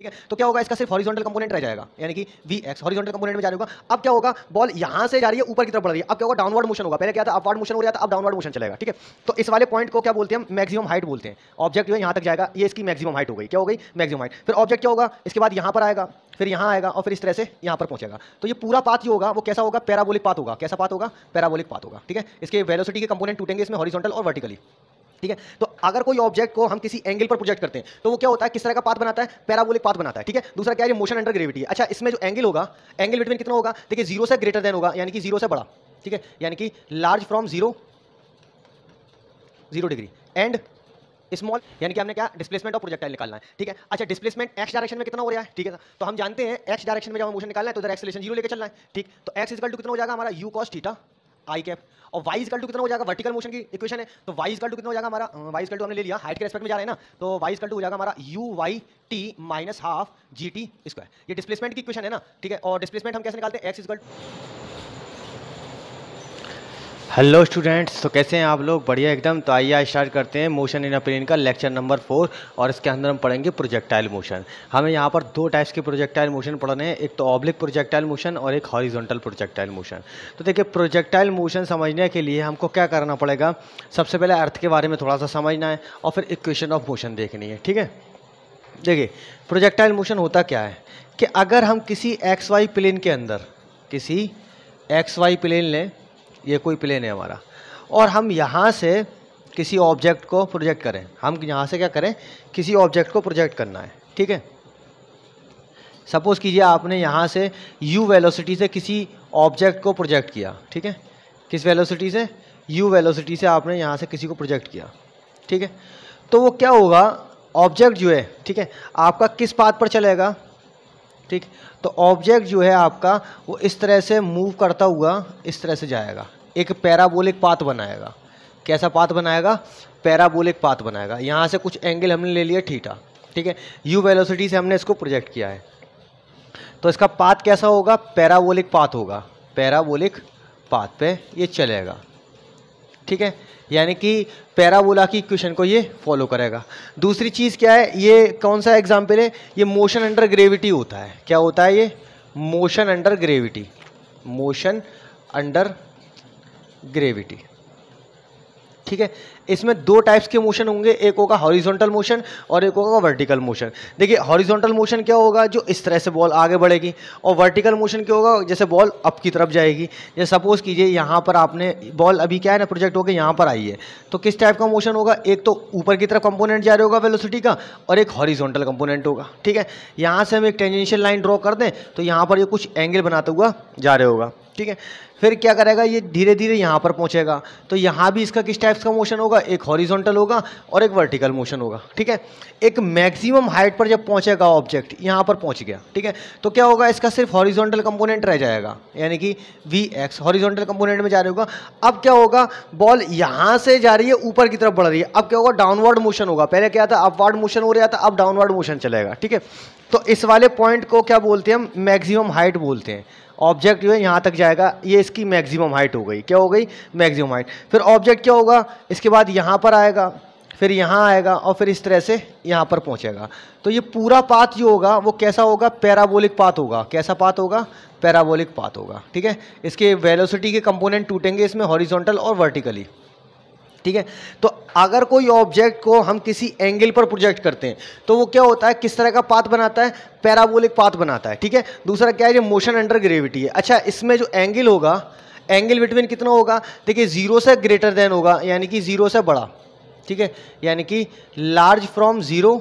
ठीक है तो क्या होगा इसका सिर्फ हॉरिजॉन्टल कंपोनेंट रह जाएगा यानी कि वी एक्स हॉरिजॉन्टल कंपोनेंट में जा रहा होगा अब क्या होगा बॉल यहाँ से जा रही है ऊपर की तरफ बढ़ रही है अब क्या होगा डाउनवर्ड मोशन होगा पहले क्या था अपवर्ड मोशन हो रहा था अब डाउनवर्ड मोशन चलेगा ठीक है तो इस वाले पॉइंट को क्या बोलते हैं मैक्सिमम हाइट बोलते हैं ऑब्जेक्ट जो है यहाँ तक जाएगा ये इसकी मैक्सिमम हाइट हो गई क्या हो गई मैक्सिमम हाइट फिर ऑब्जेक्ट क्या होगा इसके बाद यहाँ पर आएगा फिर यहाँ आएगा और फिर इस तरह से यहाँ पर पहुंचेगा तो ये पूरा पाथ जो होगा वो कैसा होगा पैराबोलिक पाथ होगा कैसा पाथ होगा पैराबोलिक पाथ होगा ठीक है इसके वेलोसिटी के कंपोनेंट टूटेंगे इसमें हॉरिजॉन्टल और वर्टिकली ठीक है तो अगर कोई ऑब्जेक्ट को हम किसी एंगल पर प्रोजेक्ट करते हैं तो वो क्या होता है किस तरह का पाथ बनाता है पैराबोलिक पाथ बनाता है ठीक है दूसरा क्या है मोशन अंडर ग्रेविटी अच्छा इसमें जो एंगल होगा एंगल बिटवीन कितना होगा देखिए जीरो से ग्रेटर देन होगा यानी कि जीरो से बड़ा ठीक है यानी कि large from zero zero degree and small यानी कि हमने क्या डिस्प्लेसमेंट ऑफ प्रोजेक्टाइल निकालना है ठीक है अच्छा डिस्प्लेसमेंट एक्स डायरेक्शन में कितना हो रहा है ठीक है तो हम जानते हैं एक्स डायरेक्शन में जब हम मोशन निकालना है तो उधर एक्सलेशन जीरो लेकर चलना है ठीक तो एक्स इजकल टू कितना हो जाएगा हमारा u cos theta i cap और वाइज कल टू कितना हो जाएगा वर्टिकल मोशन की इक्वेशन है तो वाइज कल टू कितना हो जाएगा हमारा वाइज कल टू हमने ले लिया हाइट के रेस्पेक्ट में जा रहे हैं ना तो वाइज कल टू हो जाएगा हमारा u y t minus half g t square ये डिस्प्लेसमेंट की इक्वेशन है ना ठीक है और डिस्प्लेसमेंट हम कैसे निकालते हैं x is is equal hello students तो कैसे हैं आप लोग बढ़िया एकदम तो आइए स्टार्ट करते हैं मोशन इन अ प्लेन का लेक्चर नंबर फोर और इसके अंदर हम पढ़ेंगे प्रोजेक्टाइल मोशन हमें यहाँ पर दो टाइप्स के प्रोजेक्टाइल मोशन पढ़ने हैं एक तो ऑब्लिक प्रोजेक्टाइल मोशन और एक हॉरिजॉन्टल प्रोजेक्टाइल मोशन तो देखिए प्रोजेक्टाइल मोशन समझने के लिए हमको क्या करना पड़ेगा सबसे पहले अर्थ के बारे में थोड़ा सा समझना है और फिर इक्वेशन ऑफ मोशन देखनी है ठीक है देखिए प्रोजेक्टाइल मोशन होता क्या है कि अगर हम किसी एक्स वाई प्लेन के अंदर किसी एक्स वाई प्लेन लें ये कोई प्लेन है हमारा और हम यहाँ से किसी ऑब्जेक्ट को प्रोजेक्ट करें हम यहाँ से क्या करें किसी ऑब्जेक्ट को प्रोजेक्ट करना है ठीक है सपोज़ कीजिए आपने यहाँ से यू वेलोसिटी से किसी ऑब्जेक्ट को प्रोजेक्ट किया ठीक है किस वेलोसिटी से यू वेलोसिटी से आपने यहाँ से किसी को प्रोजेक्ट किया ठीक है तो वो क्या होगा ऑब्जेक्ट जो है ठीक है आपका किस पाथ पर चलेगा ठीक तो ऑब्जेक्ट जो है आपका वो इस तरह से मूव करता हुआ इस तरह से जाएगा एक पैराबोलिक पाथ बनाएगा कैसा पाथ बनाएगा पैराबोलिक पाथ बनाएगा यहाँ से कुछ एंगल हमने ले लिया ठीठा ठीक है यू वेलोसिटी से हमने इसको प्रोजेक्ट किया है तो इसका पाथ कैसा होगा पैराबोलिक पाथ होगा पैराबोलिक पाथ पे ये चलेगा ठीक है यानी कि पैराबोला की इक्वेशन को ये फॉलो करेगा दूसरी चीज़ क्या है ये कौन सा एग्जाम्पल है ये मोशन अंडर ग्रेविटी होता है क्या होता है ये motion under gravity motion under gravity ठीक है इसमें दो टाइप्स के मोशन होंगे एक होगा हॉरिजॉन्टल मोशन और एक होगा वर्टिकल मोशन देखिए हॉरिजॉन्टल मोशन क्या होगा जो इस तरह से बॉल आगे बढ़ेगी और वर्टिकल मोशन क्या होगा जैसे बॉल अप की तरफ जाएगी जैसे सपोज़ कीजिए यहाँ पर आपने बॉल अभी क्या है ना प्रोजेक्ट होकर यहाँ पर आई है तो किस टाइप का मोशन होगा एक तो ऊपर की तरफ कंपोनेंट जा रहा होगा वेलोसिटी का और एक हॉरिजॉन्टल कंपोनेंट होगा ठीक है यहाँ से हम एक टेंजेंशियल लाइन ड्रॉ कर दें तो यहाँ पर ये कुछ एंगल बनाता हुआ जा रहे होगा ठीक है फिर क्या करेगा ये धीरे धीरे यहाँ पर पहुँचेगा तो यहाँ भी इसका किस टाइप्स का मोशन होगा एक हॉरिजॉन्टल होगा और एक वर्टिकल मोशन होगा ठीक है एक मैक्सिमम हाइट पर जब पहुँचेगा ऑब्जेक्ट यहाँ पर पहुँच गया ठीक है तो क्या होगा इसका सिर्फ हॉरिजॉन्टल कंपोनेंट रह जाएगा यानी कि वी एक्स हॉरिजॉन्टल कंपोनेंट में जा रही होगा अब क्या होगा बॉल यहाँ से जा रही है ऊपर की तरफ बढ़ रही है अब क्या होगा डाउनवर्ड मोशन होगा पहले क्या था अपवर्ड मोशन हो रहा था अब डाउनवर्ड मोशन चलेगा ठीक है तो इस वाले पॉइंट को क्या बोलते हैं हम मैक्सिमम हाइट बोलते हैं ऑब्जेक्ट जो है यहाँ तक जाएगा ये इसकी मैक्सिमम हाइट हो गई क्या हो गई मैक्सिमम हाइट फिर ऑब्जेक्ट क्या होगा इसके बाद यहाँ पर आएगा फिर यहाँ आएगा और फिर इस तरह से यहाँ पर पहुँचेगा तो ये पूरा पाथ जो होगा वो कैसा होगा पैराबोलिक पाथ होगा कैसा पाथ होगा पैराबोलिक पाथ होगा ठीक है इसके वेलोसिटी के कंपोनेंट टूटेंगे इसमें हॉरिजॉन्टल और वर्टिकली ठीक है तो अगर कोई ऑब्जेक्ट को हम किसी एंगल पर प्रोजेक्ट करते हैं तो वो क्या होता है किस तरह का पाथ बनाता है पैराबोलिक पाथ बनाता है ठीक है दूसरा क्या है ये मोशन अंडर ग्रेविटी है अच्छा इसमें जो एंगल होगा एंगल बिटवीन कितना होगा देखिए ज़ीरो से ग्रेटर देन होगा यानी कि ज़ीरो से बड़ा ठीक है यानी कि large from zero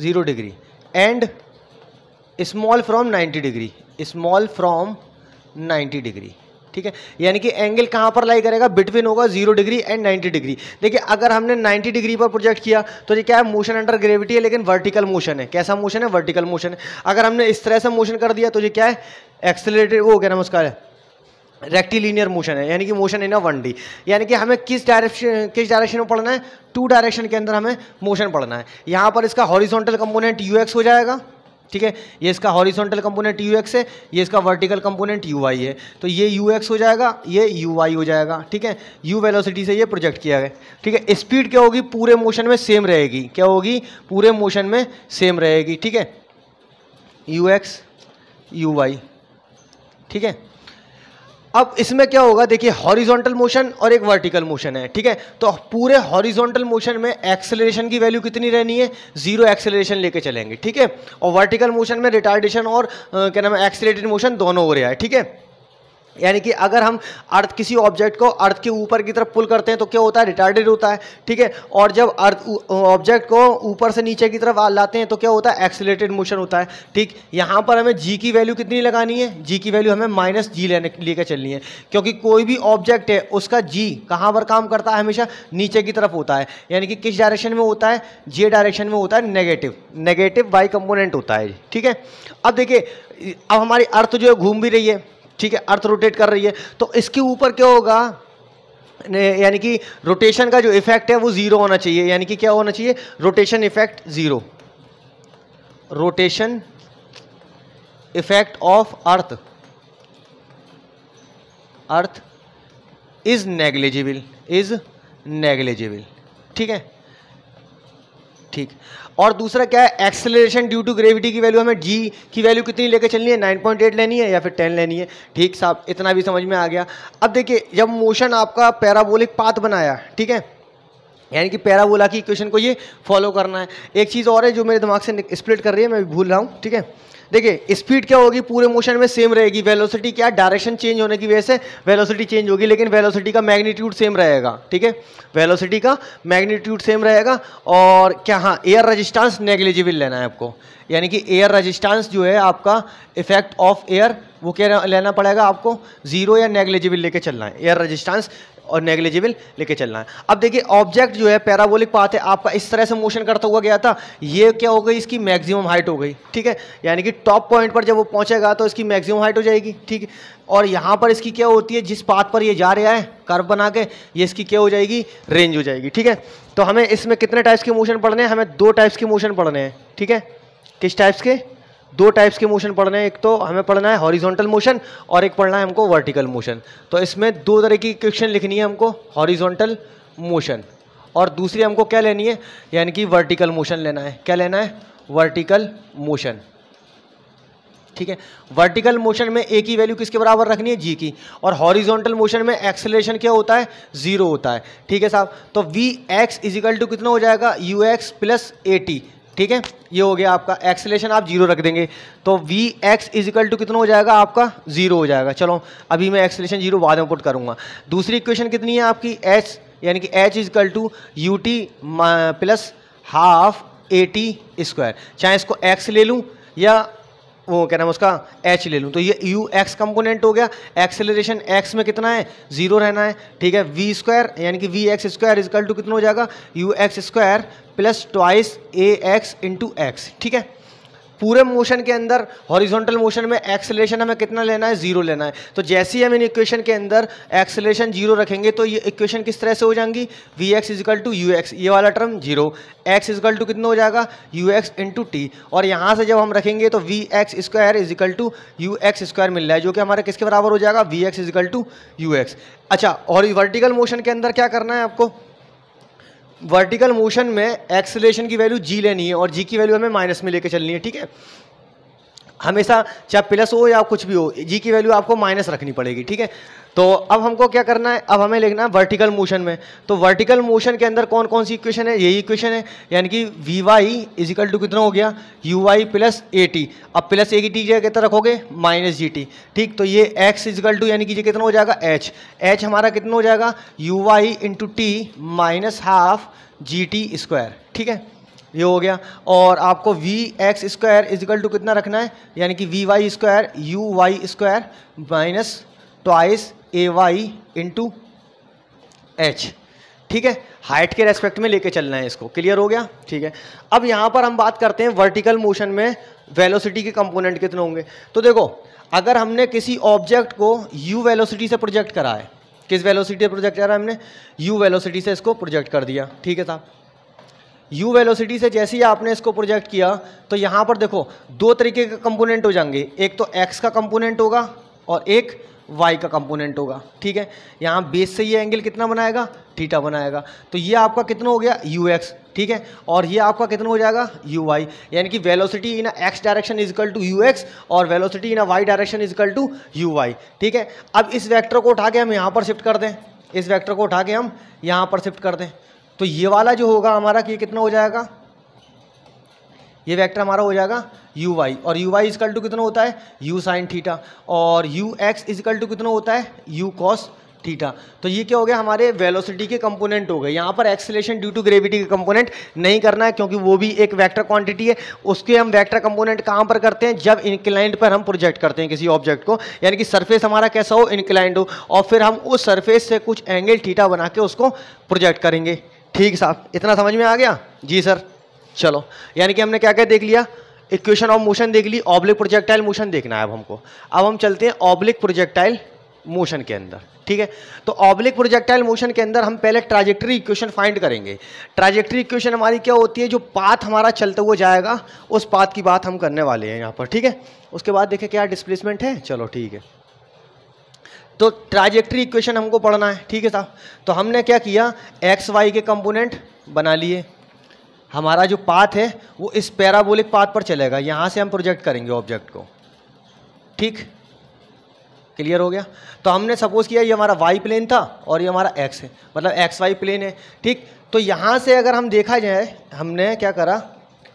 zero degree and small from ninety degree small from ninety degree ठीक है यानी कि एंगल कहाँ पर लाई करेगा बिटवीन होगा zero degree and ninety degree देखिए अगर हमने नाइन्टी डिग्री पर प्रोजेक्ट किया तो ये क्या है मोशन अंडर ग्रेविटी है लेकिन वर्टिकल मोशन है कैसा मोशन है वर्टिकल मोशन है अगर हमने इस तरह से मोशन कर दिया तो ये क्या है एक्सेलेटेड वो क्या नमस्कार है रेक्टिलीनियर मोशन है यानी कि motion in a one D यानी कि हमें किस डायरेक्शन किस डायरेक्शन में पढ़ना है टू डायरेक्शन के अंदर हमें मोशन पढ़ना है यहाँ पर इसका हॉरिजॉन्टल कंपोनेंट एक्स हो जाएगा ठीक है ये इसका हॉरिजॉन्टल कंपोनेंट यू है ये इसका वर्टिकल कंपोनेंट यू है तो ये यू हो जाएगा ये यू हो जाएगा ठीक है यू वेलोसिटी से ये प्रोजेक्ट किया गया ठीक है स्पीड क्या होगी पूरे मोशन में सेम रहेगी क्या होगी पूरे मोशन में सेम रहेगी ठीक है यू एक्स यू वाई ठीक है अब इसमें क्या होगा देखिए हॉरिजॉन्टल मोशन और एक वर्टिकल मोशन है ठीक है तो पूरे हॉरिजॉन्टल मोशन में एक्सेलरेशन की वैल्यू कितनी रहनी है जीरो एक्सेलरेशन लेके चलेंगे ठीक है और वर्टिकल मोशन में रिटार्डेशन और क्या नाम है एक्सेलेटेड मोशन दोनों हो रहा है ठीक है यानी कि अगर हम अर्थ किसी ऑब्जेक्ट को अर्थ के ऊपर की तरफ पुल करते हैं तो क्या होता है रिटार्डेड होता है ठीक है और जब अर्थ ऑब्जेक्ट को ऊपर से नीचे की तरफ लाते हैं तो क्या होता है एक्सलेटेड मोशन होता है ठीक यहाँ पर हमें जी की वैल्यू कितनी लगानी है जी की वैल्यू हमें माइनस जी लेने लेकर चलनी है क्योंकि कोई भी ऑब्जेक्ट है उसका जी कहाँ पर काम करता है हमेशा नीचे की तरफ होता है यानी कि किस डायरेक्शन में होता है जे डायरेक्शन में होता है नेगेटिव नेगेटिव बाई कंपोनेंट होता है ठीक है अब देखिए अब हमारी अर्थ जो है घूम भी रही है ठीक है अर्थ रोटेट कर रही है तो इसके ऊपर क्या होगा यानी कि रोटेशन का जो इफेक्ट है वो ज़ीरो होना चाहिए यानी कि क्या होना चाहिए rotation effect zero rotation effect of earth earth is negligible is negligible ठीक है ठीक और दूसरा क्या है एक्सेलरेशन ड्यू टू ग्रेविटी की वैल्यू हमें जी की वैल्यू कितनी लेकर चलनी है नाइन पॉइंट एट लेनी है या फिर टेन लेनी है ठीक साहब इतना भी समझ में आ गया अब देखिए जब मोशन आपका पैराबोलिक पाथ बनाया ठीक है यानी कि पैराबोला की इक्वेशन को ये फॉलो करना है एक चीज़ और है जो मेरे दिमाग से स्प्लिट कर रही है मैं भी भूल रहा हूँ ठीक है देखिए स्पीड क्या होगी पूरे मोशन में सेम रहेगी वेलोसिटी क्या डायरेक्शन चेंज होने की वजह से वेलोसिटी चेंज होगी लेकिन वेलोसिटी का मैग्नीट्यूड सेम रहेगा ठीक है वेलोसिटी का मैग्नीट्यूड सेम रहेगा और क्या हाँ एयर रजिस्टांस नेग्लिजिबल लेना है आपको यानी कि एयर रेजिस्टेंस जो है आपका इफेक्ट ऑफ एयर वो क्या लेना पड़ेगा आपको ज़ीरो या नेग्लिजिबल लेके चलना है एयर रेजिस्टेंस और नेग्लिजिबल लेके चलना है अब देखिए ऑब्जेक्ट जो है पैराबोलिक पाथ है आपका इस तरह से मोशन करता हुआ गया था ये क्या हो गई इसकी मैक्सिमम हाइट हो गई ठीक है यानी कि टॉप पॉइंट पर जब वो पहुंचेगा तो इसकी मैक्सिमम हाइट हो जाएगी ठीक है और यहाँ पर इसकी क्या होती है जिस पाथ पर ये जा रहा है कर्व बना के ये इसकी क्या हो जाएगी रेंज हो जाएगी ठीक है तो हमें इसमें कितने टाइप्स के मोशन पढ़ने हैं हमें दो टाइप्स के मोशन पढ़ने हैं ठीक है किस टाइप्स के दो टाइप्स के मोशन पढ़ने हैं एक तो हमें पढ़ना है हॉरिजॉन्टल मोशन और एक पढ़ना है हमको वर्टिकल मोशन तो इसमें दो तरह की क्वेश्चन लिखनी है हमको हॉरिजॉन्टल मोशन और दूसरी हमको क्या लेनी है यानी कि वर्टिकल मोशन लेना है क्या लेना है वर्टिकल मोशन ठीक है वर्टिकल मोशन में ए की वैल्यू किसके बराबर रखनी है जी की और हॉरिजॉन्टल मोशन में एक्सेलेशन क्या होता है जीरो होता है ठीक है साहब तो वी एक्स इजिकल टू कितना हो जाएगा u x plus a t ठीक है ये हो गया आपका एक्सलेशन आप जीरो रख देंगे तो वी एक्स इजिकल टू कितना हो जाएगा आपका जीरो हो जाएगा चलो अभी मैं एक्सलेशन जीरो बाद में पुट करूंगा दूसरी इक्वेशन कितनी है आपकी एच यानी कि h is equal to u t plus half a t square चाहे इसको एक्स ले लूँ या वो क्या नाम उसका एच ले लूँ तो ये यू एक्स कंपोनेंट हो गया एक्सेलरेशन एक्स में कितना है जीरो रहना है ठीक है वी स्क्वायर यानी कि v x square is equal to कितना हो जाएगा u x square plus twice a x into x ठीक है पूरे मोशन के अंदर हॉरिजॉन्टल मोशन में एक्सेलेशन हमें कितना लेना है जीरो लेना है तो जैसे ही हम इन इक्वेशन के अंदर एक्सेलेशन जीरो रखेंगे तो ये इक्वेशन किस तरह से हो जाएंगी v x is equal to u x ये वाला term zero x is equal to कितना हो जाएगा यू एक्स इंटू टी और यहाँ से जब हम रखेंगे तो v x square is equal to u x square मिल रहा है जो कि हमारा किसके बराबर हो जाएगा v x is equal to u x अच्छा और वर्टिकल मोशन के अंदर क्या करना है आपको वर्टिकल मोशन में एक्सलेशन की वैल्यू जी लेनी है और जी की वैल्यू हमें माइनस में लेके चलनी है ठीक है हमेशा चाहे प्लस हो या कुछ भी हो जी की वैल्यू आपको माइनस रखनी पड़ेगी ठीक है तो अब हमको क्या करना है अब हमें लिखना है वर्टिकल मोशन में तो वर्टिकल मोशन के अंदर कौन कौन सी इक्वेशन है यही इक्वेशन है यानी कि वी वाई इजिकल टू कितना हो गया u y plus a t अब प्लस ए की टी जगह कितना रखोगे माइनस जी टी ठीक तो ये एक्स इजिकल टू यानी कि ये कितना हो जाएगा एच एच हमारा कितना हो जाएगा u y into t minus half g t square ठीक है ये हो गया और आपको v x square is equal to कितना रखना है यानी कि v y square u y square minus twice a y into h ठीक है हाइट के रेस्पेक्ट में लेके चलना है इसको क्लियर हो गया ठीक है अब यहाँ पर हम बात करते हैं वर्टिकल मोशन में वेलोसिटी के कंपोनेंट कितने होंगे तो देखो अगर हमने किसी ऑब्जेक्ट को यू वेलोसिटी से प्रोजेक्ट करा है किस वेलोसिटी से प्रोजेक्ट करा है हमने यू वेलोसिटी से इसको प्रोजेक्ट कर दिया ठीक है साहब यू वेलोसिटी से जैसे ही आपने इसको प्रोजेक्ट किया तो यहाँ पर देखो दो तरीके के कंपोनेंट हो जाएंगे एक तो एक्स का कंपोनेंट होगा और एक वाई का कंपोनेंट होगा ठीक है यहाँ बेस से ये एंगल कितना बनाएगा थीटा बनाएगा तो ये आपका कितना हो गया यू एक्स ठीक है और ये आपका कितना हो जाएगा यू वाई यानी कि velocity in x direction is equal to u x और velocity in y direction is equal to u y ठीक है अब इस वैक्टर को उठा के हम यहाँ पर शिफ्ट कर दें इस वैक्टर को उठा के हम यहाँ पर शिफ्ट कर दें तो ये वाला जो होगा हमारा कि कितना हो जाएगा ये वेक्टर हमारा हो जाएगा यू वाई और यू वाई इजकल टू कितना होता है यू साइन थीटा और यू एक्स इजकल टू कितना होता है यू कॉस थीटा तो ये क्या हो गया हमारे वेलोसिटी के कंपोनेंट हो गए यहाँ पर एक्सेलेशन ड्यू टू ग्रेविटी के कंपोनेंट नहीं करना है क्योंकि वो भी एक वेक्टर क्वांटिटी है उसके हम वेक्टर कंपोनेंट कहाँ पर करते हैं जब इंक्लाइंट पर हम प्रोजेक्ट करते हैं किसी ऑब्जेक्ट को यानी कि सरफेस हमारा कैसा हो इंक्लाइंट हो और फिर हम उस सरफेस से कुछ एंगल थीटा बना के उसको प्रोजेक्ट करेंगे ठीक साहब इतना समझ में आ गया जी सर चलो यानी कि हमने क्या क्या देख लिया इक्वेशन ऑफ मोशन देख ली ऑब्लिक प्रोजेक्टाइल मोशन देखना है अब हमको अब हम चलते हैं ऑब्लिक प्रोजेक्टाइल मोशन के अंदर ठीक है तो ऑब्लिक प्रोजेक्टाइल मोशन के अंदर हम पहले ट्राजेक्टरी इक्वेशन फाइंड करेंगे ट्राजेक्टरी इक्वेशन हमारी क्या होती है जो पाथ हमारा चलता हुआ जाएगा उस पाथ की बात हम करने वाले हैं यहाँ पर ठीक है उसके बाद देखें क्या डिस्प्लेसमेंट है चलो ठीक है तो ट्राजेक्टरी इक्वेशन हमको पढ़ना है ठीक है साहब तो हमने क्या किया एक्स वाई के कंपोनेंट बना लिए हमारा जो पाथ है वो इस पैराबोलिक पाथ पर चलेगा यहाँ से हम प्रोजेक्ट करेंगे ऑब्जेक्ट को ठीक क्लियर हो गया तो हमने सपोज किया ये हमारा वाई प्लेन था और ये हमारा एक्स है मतलब एक्स वाई प्लेन है ठीक तो यहाँ से अगर हम देखा जाए हमने क्या करा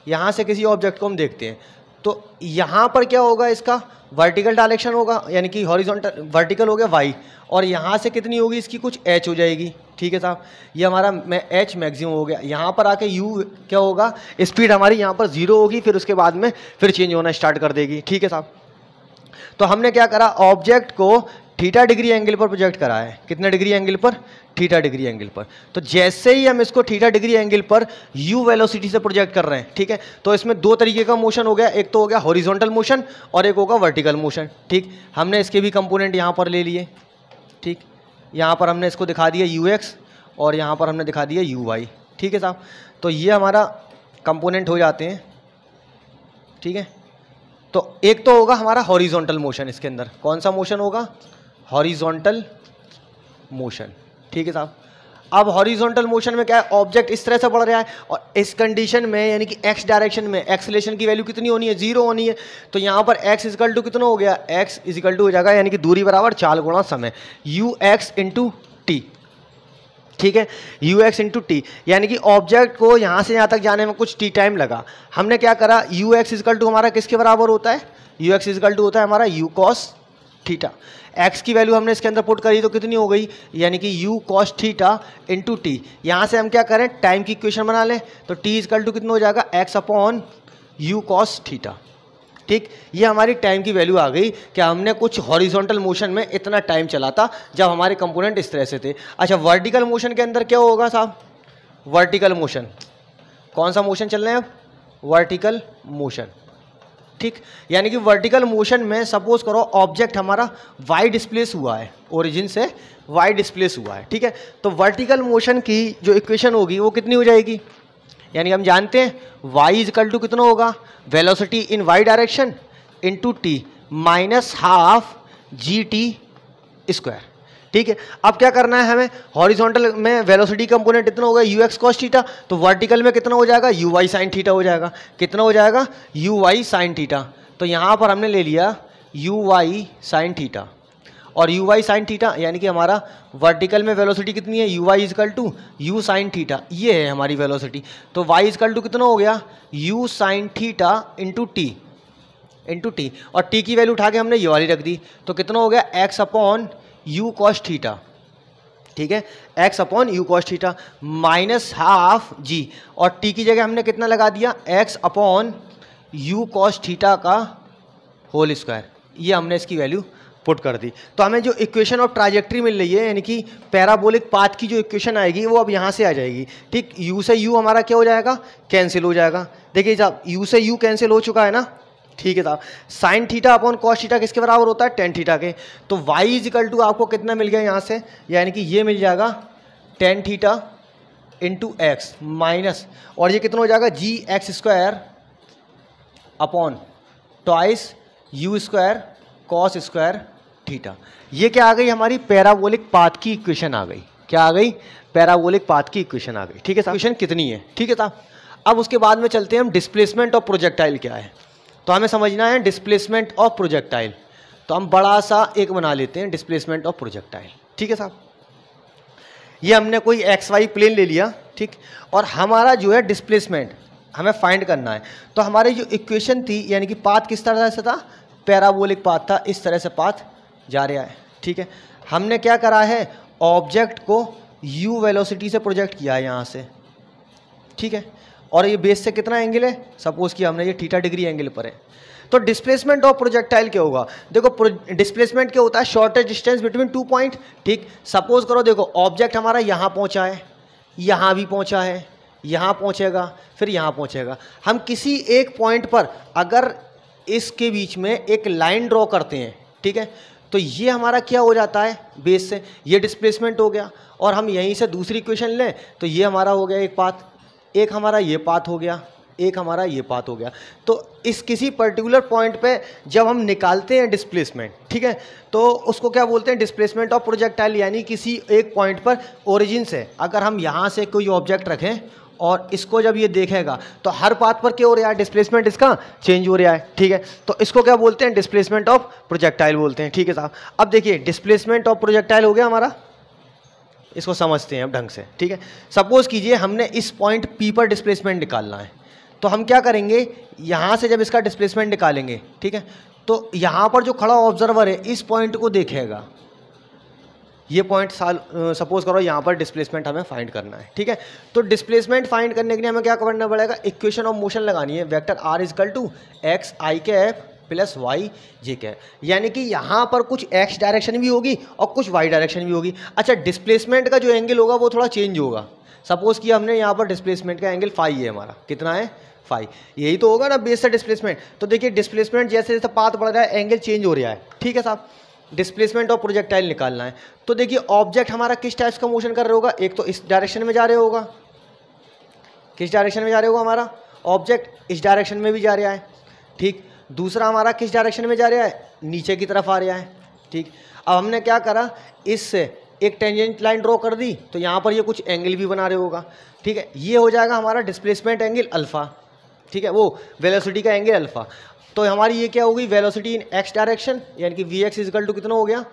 यहाँ से किसी ऑब्जेक्ट को हम देखते हैं तो यहाँ पर क्या होगा इसका वर्टिकल डायरेक्शन होगा यानी कि हॉरिजॉन्टल वर्टिकल हो गया वाई और यहाँ से कितनी होगी इसकी कुछ एच हो जाएगी ठीक है साहब ये हमारा मैं एच मैक्सिमम हो गया यहाँ पर आके यू क्या होगा स्पीड हमारी यहाँ पर ज़ीरो होगी फिर उसके बाद में फिर चेंज होना स्टार्ट कर देगी ठीक है साहब तो हमने क्या करा ऑब्जेक्ट को थीटा डिग्री एंगल पर प्रोजेक्ट करा है कितने डिग्री एंगल पर थीटा डिग्री एंगल पर तो जैसे ही हम इसको थीटा डिग्री एंगल पर यू वेलोसिटी से प्रोजेक्ट कर रहे हैं ठीक है तो इसमें दो तरीके का मोशन हो गया एक तो हो गया हॉरिजॉन्टल मोशन और एक होगा वर्टिकल मोशन ठीक हमने इसके भी कंपोनेंट यहाँ पर ले लिए ठीक यहाँ पर हमने इसको दिखा दिया यू एक्स और यहाँ पर हमने दिखा दिया यू वाई ठीक है साहब तो ये हमारा कंपोनेंट हो जाते हैं ठीक है तो एक तो होगा हमारा हॉरिजॉन्टल मोशन इसके अंदर कौन सा मोशन होगा हॉरिजॉन्टल मोशन ठीक है साहब अब हॉरिजॉन्टल मोशन में क्या है ऑब्जेक्ट इस तरह से बढ़ रहा है और इस कंडीशन में यानी कि एक्स डायरेक्शन में एक्सलेशन की वैल्यू कितनी होनी है जीरो होनी है तो यहाँ पर एक्स इजकल टू कितना हो गया एक्स इजकल टू हो जाएगा यानी कि दूरी बराबर चार गुणा समय यू एक्स इंटू टी ठीक है यू एक्स इंटू टी यानी कि ऑब्जेक्ट को यहाँ से यहाँ तक जाने में कुछ टी टाइम लगा हमने क्या करा यू एक्स इजकल टू हमारा किसके बराबर होता है यू एक्स इजकल टू होता है हमारा यू कॉस थीटा एक्स की वैल्यू हमने इसके अंदर पुट करी तो कितनी हो गई यानी कि u cos theta into t यहाँ से हम क्या करें टाइम की इक्वेशन बना लें तो टी इज कल टू कितना हो जाएगा x upon u cos theta ठीक ये हमारी टाइम की वैल्यू आ गई कि हमने कुछ हॉरिजॉन्टल मोशन में इतना टाइम चला था जब हमारे कंपोनेंट इस तरह से थे अच्छा वर्टिकल मोशन के अंदर क्या होगा साहब वर्टिकल मोशन कौन सा मोशन चल रहे हैं वर्टिकल मोशन ठीक यानी कि वर्टिकल मोशन में सपोज करो ऑब्जेक्ट हमारा वाई डिस्प्लेस हुआ है ओरिजिन से वाई डिस्प्लेस हुआ है ठीक है तो वर्टिकल मोशन की जो इक्वेशन होगी वो कितनी हो जाएगी यानी हम जानते हैं वाई इजकल टू कितना होगा velocity in y direction into t minus half g t square ठीक है अब क्या करना है हमें हॉरिजॉन्टल में वेलोसिटी कंपोनेंट इतना होगा यू एक्स कॉस तो वर्टिकल में कितना हो जाएगा यू वाई साइन ठीटा हो जाएगा कितना हो जाएगा यू वाई साइन ठीटा तो यहाँ पर हमने ले लिया यू वाई साइन ठीटा और यू वाई साइन ठीटा यानी कि हमारा वर्टिकल में वेलोसिटी कितनी है u y is equal to u sine theta ये है हमारी वेलोसिटी तो वाई इजकल टू कितना हो गया u sine theta into t into t और टी की वैल्यू उठा के हमने ये वाली रख दी तो कितना हो गया x upon u cos theta ठीक है x upon u cos theta minus half g और t की जगह हमने कितना लगा दिया x upon u cos theta का होल स्क्वायर ये हमने इसकी वैल्यू पुट कर दी तो हमें जो इक्वेशन ऑफ ट्राजेक्ट्री मिल रही है यानी कि पैराबोलिक पाथ की जो इक्वेशन आएगी वो अब यहाँ से आ जाएगी ठीक u से u हमारा क्या हो जाएगा कैंसिल हो जाएगा देखिए जब u से u कैंसिल हो चुका है ना ठीक है साहब sine theta upon cos theta किसके बराबर होता है टेन थीटा के तो वाई इजिकल टू आपको कितना मिल गया यहाँ से यानी कि ये मिल जाएगा tan theta into x minus और ये कितना हो जाएगा g x square upon twice u square cos square theta ये क्या आ गई हमारी पैराबोलिक पाथ की इक्वेशन आ गई क्या आ गई पैराबोलिक पाथ की इक्वेशन आ गई ठीक है साहब इक्वेशन कितनी है ठीक है साहब अब उसके बाद में चलते हैं हम डिस्प्लेसमेंट और प्रोजेक्टाइल क्या है तो हमें समझना है डिस्प्लेसमेंट ऑफ प्रोजेक्टाइल तो हम बड़ा सा एक बना लेते हैं डिस्प्लेसमेंट ऑफ प्रोजेक्टाइल ठीक है साहब ये हमने कोई एक्स वाई प्लेन ले लिया ठीक और हमारा जो है डिस्प्लेसमेंट हमें फाइंड करना है तो हमारी जो इक्वेशन थी यानी कि पाथ किस तरह से था पैराबोलिक पाथ था इस तरह से पाथ जा रहा है ठीक है हमने क्या करा है ऑब्जेक्ट को यू वेलोसिटी से प्रोजेक्ट किया है यहाँ से ठीक है और ये बेस से कितना एंगल है सपोज़ कि हमने ये टीटा डिग्री एंगल पर है तो डिस्प्लेसमेंट ऑफ प्रोजेक्टाइल क्या होगा देखो डिस्प्लेसमेंट क्या होता है shortest distance between two point ठीक सपोज करो देखो ऑब्जेक्ट हमारा यहाँ पहुँचा है यहाँ भी पहुँचा है यहाँ पहुँचेगा फिर यहाँ पहुँचेगा हम किसी एक पॉइंट पर अगर इसके बीच में एक लाइन ड्रॉ करते हैं ठीक है तो ये हमारा क्या हो जाता है बेस से ये डिस्प्लेसमेंट हो गया और हम यहीं से दूसरी क्वेश्चन लें तो ये हमारा हो गया एक पाथ एक हमारा ये पाथ हो गया एक हमारा ये पाथ हो गया तो इस किसी पर्टिकुलर पॉइंट पे जब हम निकालते हैं डिस्प्लेसमेंट ठीक है तो उसको क्या बोलते हैं डिस्प्लेसमेंट ऑफ प्रोजेक्टाइल यानी किसी एक पॉइंट पर ओरिजिन से अगर हम यहाँ से कोई ऑब्जेक्ट रखें और इसको जब ये देखेगा तो हर पाथ पर क्या हो रहा है डिस्प्लेसमेंट इसका चेंज हो रहा है ठीक है तो इसको क्या बोलते हैं डिस्प्लेसमेंट ऑफ प्रोजेक्टाइल बोलते हैं ठीक है साहब अब देखिए डिस्प्लेसमेंट ऑफ प्रोजेक्टाइल हो गया हमारा इसको समझते हैं अब ढंग से ठीक है सपोज़ कीजिए हमने इस पॉइंट पी पर डिस्प्लेसमेंट निकालना है तो हम क्या करेंगे यहाँ से जब इसका डिस्प्लेसमेंट निकालेंगे ठीक है तो यहाँ पर जो खड़ा ऑब्जर्वर है इस पॉइंट को देखेगा ये पॉइंट साल सपोज करो यहाँ पर डिस्प्लेसमेंट हमें फाइंड करना है ठीक है तो डिस्प्लेसमेंट फाइंड करने के लिए हमें क्या करना पड़ेगा इक्वेशन ऑफ मोशन लगानी है vector r is equal to x i के एफ प्लस वाई जे कैप यानी कि यहाँ पर कुछ एक्स डायरेक्शन भी होगी और कुछ वाई डायरेक्शन भी होगी अच्छा डिस्प्लेसमेंट का जो एंगल होगा वो थोड़ा चेंज होगा सपोज़ कि हमने यहाँ पर डिस्प्लेसमेंट का एंगल फाइव है हमारा कितना है फाइव यही तो होगा ना बेस से डिस्प्लेसमेंट तो देखिए डिस्प्लेसमेंट जैसे जैसे पाथ बढ़ रहा है एंगल चेंज हो रहा है ठीक है साहब डिस्प्लेसमेंट और प्रोजेक्टाइल निकालना है तो देखिए ऑब्जेक्ट हमारा किस टाइप्स का मोशन कर रहा होगा एक तो इस डायरेक्शन में जा रहे होगा किस डायरेक्शन में जा रहे होगा हमारा ऑब्जेक्ट इस डायरेक्शन में भी जा रहा है ठीक दूसरा हमारा किस डायरेक्शन में जा रहा है नीचे की तरफ आ रहा है ठीक अब हमने क्या करा इससे एक टेंजेंट लाइन ड्रॉ कर दी तो यहाँ पर ये कुछ एंगल भी बना रहे होगा ठीक है ये हो जाएगा हमारा डिस्प्लेसमेंट एंगल अल्फ़ा ठीक है वो वेलोसिटी का एंगल अल्फ़ा तो हमारी ये क्या होगी वेलोसिटी इन एक्स डायरेक्शन यानी कि वी एक्स इजकल टू कितना हो गया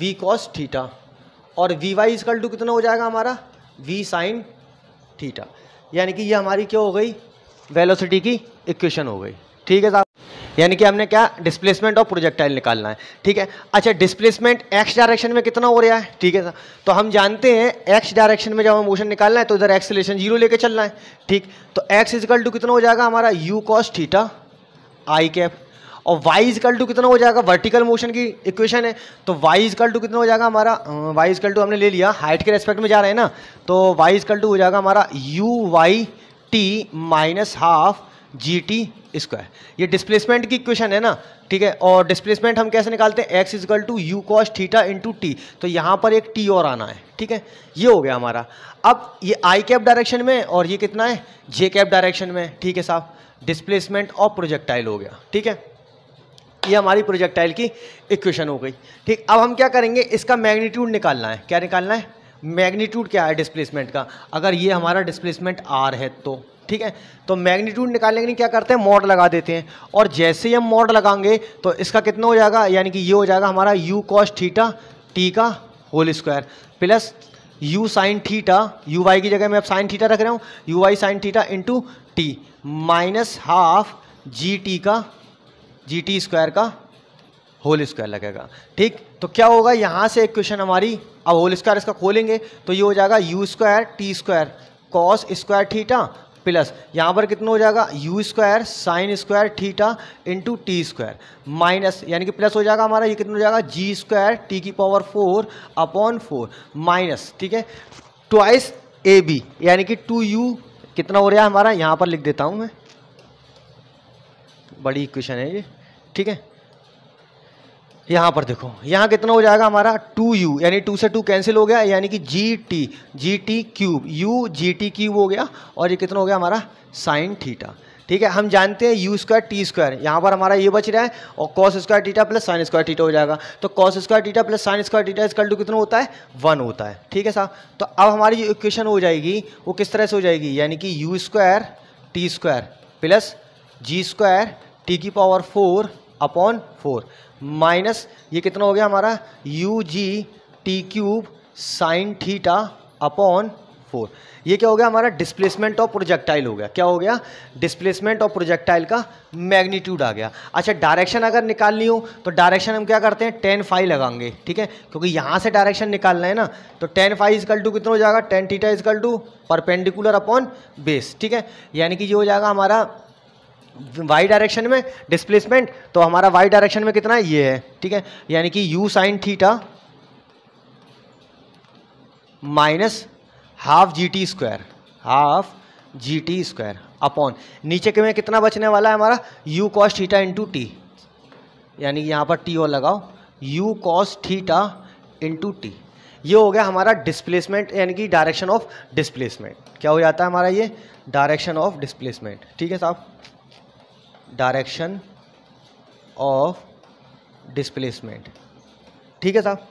वी कॉस ठीटा और वी वाई इजकल टू कितना हो जाएगा हमारा वी साइन ठीठा यानी कि ये हमारी क्या हो गई वेलोसिटी की इक्वेशन हो गई ठीक है साहब यानी कि हमने क्या डिस्प्लेसमेंट ऑफ प्रोजेक्टाइल निकालना है ठीक है अच्छा डिस्प्लेसमेंट एक्स डायरेक्शन में कितना हो रहा है ठीक है तो हम जानते हैं एक्स डायरेक्शन में जब हम मोशन निकालना है तो इधर एक्सलेशन जीरो लेके चलना है ठीक तो एक्स इजकल टू कितना हो जाएगा हमारा u cos theta i cap और y इजकल टू कितना हो जाएगा वर्टिकल मोशन की इक्वेशन है तो y इजकल टू कितना हो जाएगा हमारा y इजकल टू हमने ले लिया हाइट के रेस्पेक्ट में जा रहे हैं ना तो y इजकल टू हो जाएगा हमारा u y t minus half g t square ये डिस्प्लेसमेंट की क्वेश्चन है ना ठीक है और डिस्प्लेसमेंट हम कैसे निकालते हैं x is equal to u cos theta into t तो यहाँ पर एक टी और आना है ठीक है ये हो गया हमारा अब ये आई कैप डायरेक्शन में और ये कितना है जे कैप डायरेक्शन में ठीक है साहब डिस्प्लेसमेंट ऑफ प्रोजेक्टाइल हो गया ठीक है ये हमारी प्रोजेक्टाइल की इक्वेशन हो गई ठीक अब हम क्या करेंगे इसका मैग्नीट्यूड निकालना है क्या निकालना है मैग्नीट्यूड क्या है डिस्प्लेसमेंट का अगर ये हमारा डिस्प्लेसमेंट आर है तो ठीक है तो मैग्नीट्यूड निकालने के लिए क्या करते हैं मॉड लगा देते हैं और जैसे ही हम मॉड लगाएंगे तो इसका कितना हो जाएगा यानी कि ये हो जाएगा हमारा यू कॉस थीटा टी का whole square plus u sine theta u y की जगह मैं अब साइन थीटा रख रहा हूँ u y sine theta into t minus half g t का जी टी स्क्वायर का होल स्क्वायर लगेगा ठीक तो क्या होगा यहाँ से एक क्वेश्चन हमारी अब होल स्क्वायर इसका खोलेंगे तो ये हो जाएगा u square t square cos square theta plus यहाँ पर कितना हो जाएगा u square sine square theta into t square minus यानी कि प्लस हो जाएगा हमारा ये कितना हो जाएगा जी स्क्वायर टी की power four upon four minus ठीक है ट्वाइस ए बी यानी कि टू यू कितना हो रहा है हमारा यहाँ पर लिख देता हूँ मैं बड़ी इक्वेशन है ये ठीक है यहाँ पर देखो यहाँ कितना हो जाएगा हमारा टू यू यानी टू से टू कैंसिल हो गया यानी कि g t g t cube u g t cube हो गया और ये कितना हो गया हमारा साइन थीटा ठीक है हम जानते हैं यू स्क्वायर टी स्क्वायर यहाँ पर हमारा ये बच रहा है और cos square theta plus sine square theta हो जाएगा तो cos square theta plus sine square theta इसका टू कितना होता है वन होता है ठीक है साहब तो अब हमारी जो इक्वेशन हो जाएगी वो किस तरह से हो जाएगी यानी कि u square t square plus g square t की power four upon four minus ये कितना हो गया हमारा u g t cube sine theta upon four ये क्या हो गया हमारा डिस्प्लेसमेंट ऑफ प्रोजेक्टाइल हो गया क्या हो गया डिस्प्लेसमेंट ऑफ प्रोजेक्टाइल का मैग्नीट्यूड आ गया अच्छा डायरेक्शन अगर निकालनी हो तो डायरेक्शन हम क्या करते हैं टेन फाइव लगाएंगे ठीक है क्योंकि यहाँ से डायरेक्शन निकालना है ना तो टेन फाइव इजकल टू कितना हो जाएगा tan theta is equal to perpendicular upon base ठीक है यानी कि ये हो जाएगा हमारा वाई डायरेक्शन में डिस्प्लेसमेंट तो हमारा वाई डायरेक्शन में कितना है ये है ठीक है यानी कि u sine theta minus half g t square half g t square upon नीचे के में कितना बचने वाला है हमारा u cos theta into t यानी कि यहाँ पर टी और लगाओ u cos theta into t ये हो गया हमारा डिस्प्लेसमेंट यानी कि डायरेक्शन ऑफ डिस्प्लेसमेंट क्या हो जाता है हमारा ये डायरेक्शन ऑफ डिस्प्लेसमेंट ठीक है साहब डायरेक्शन ऑफ डिस्प्लेसमेंट ठीक है साहब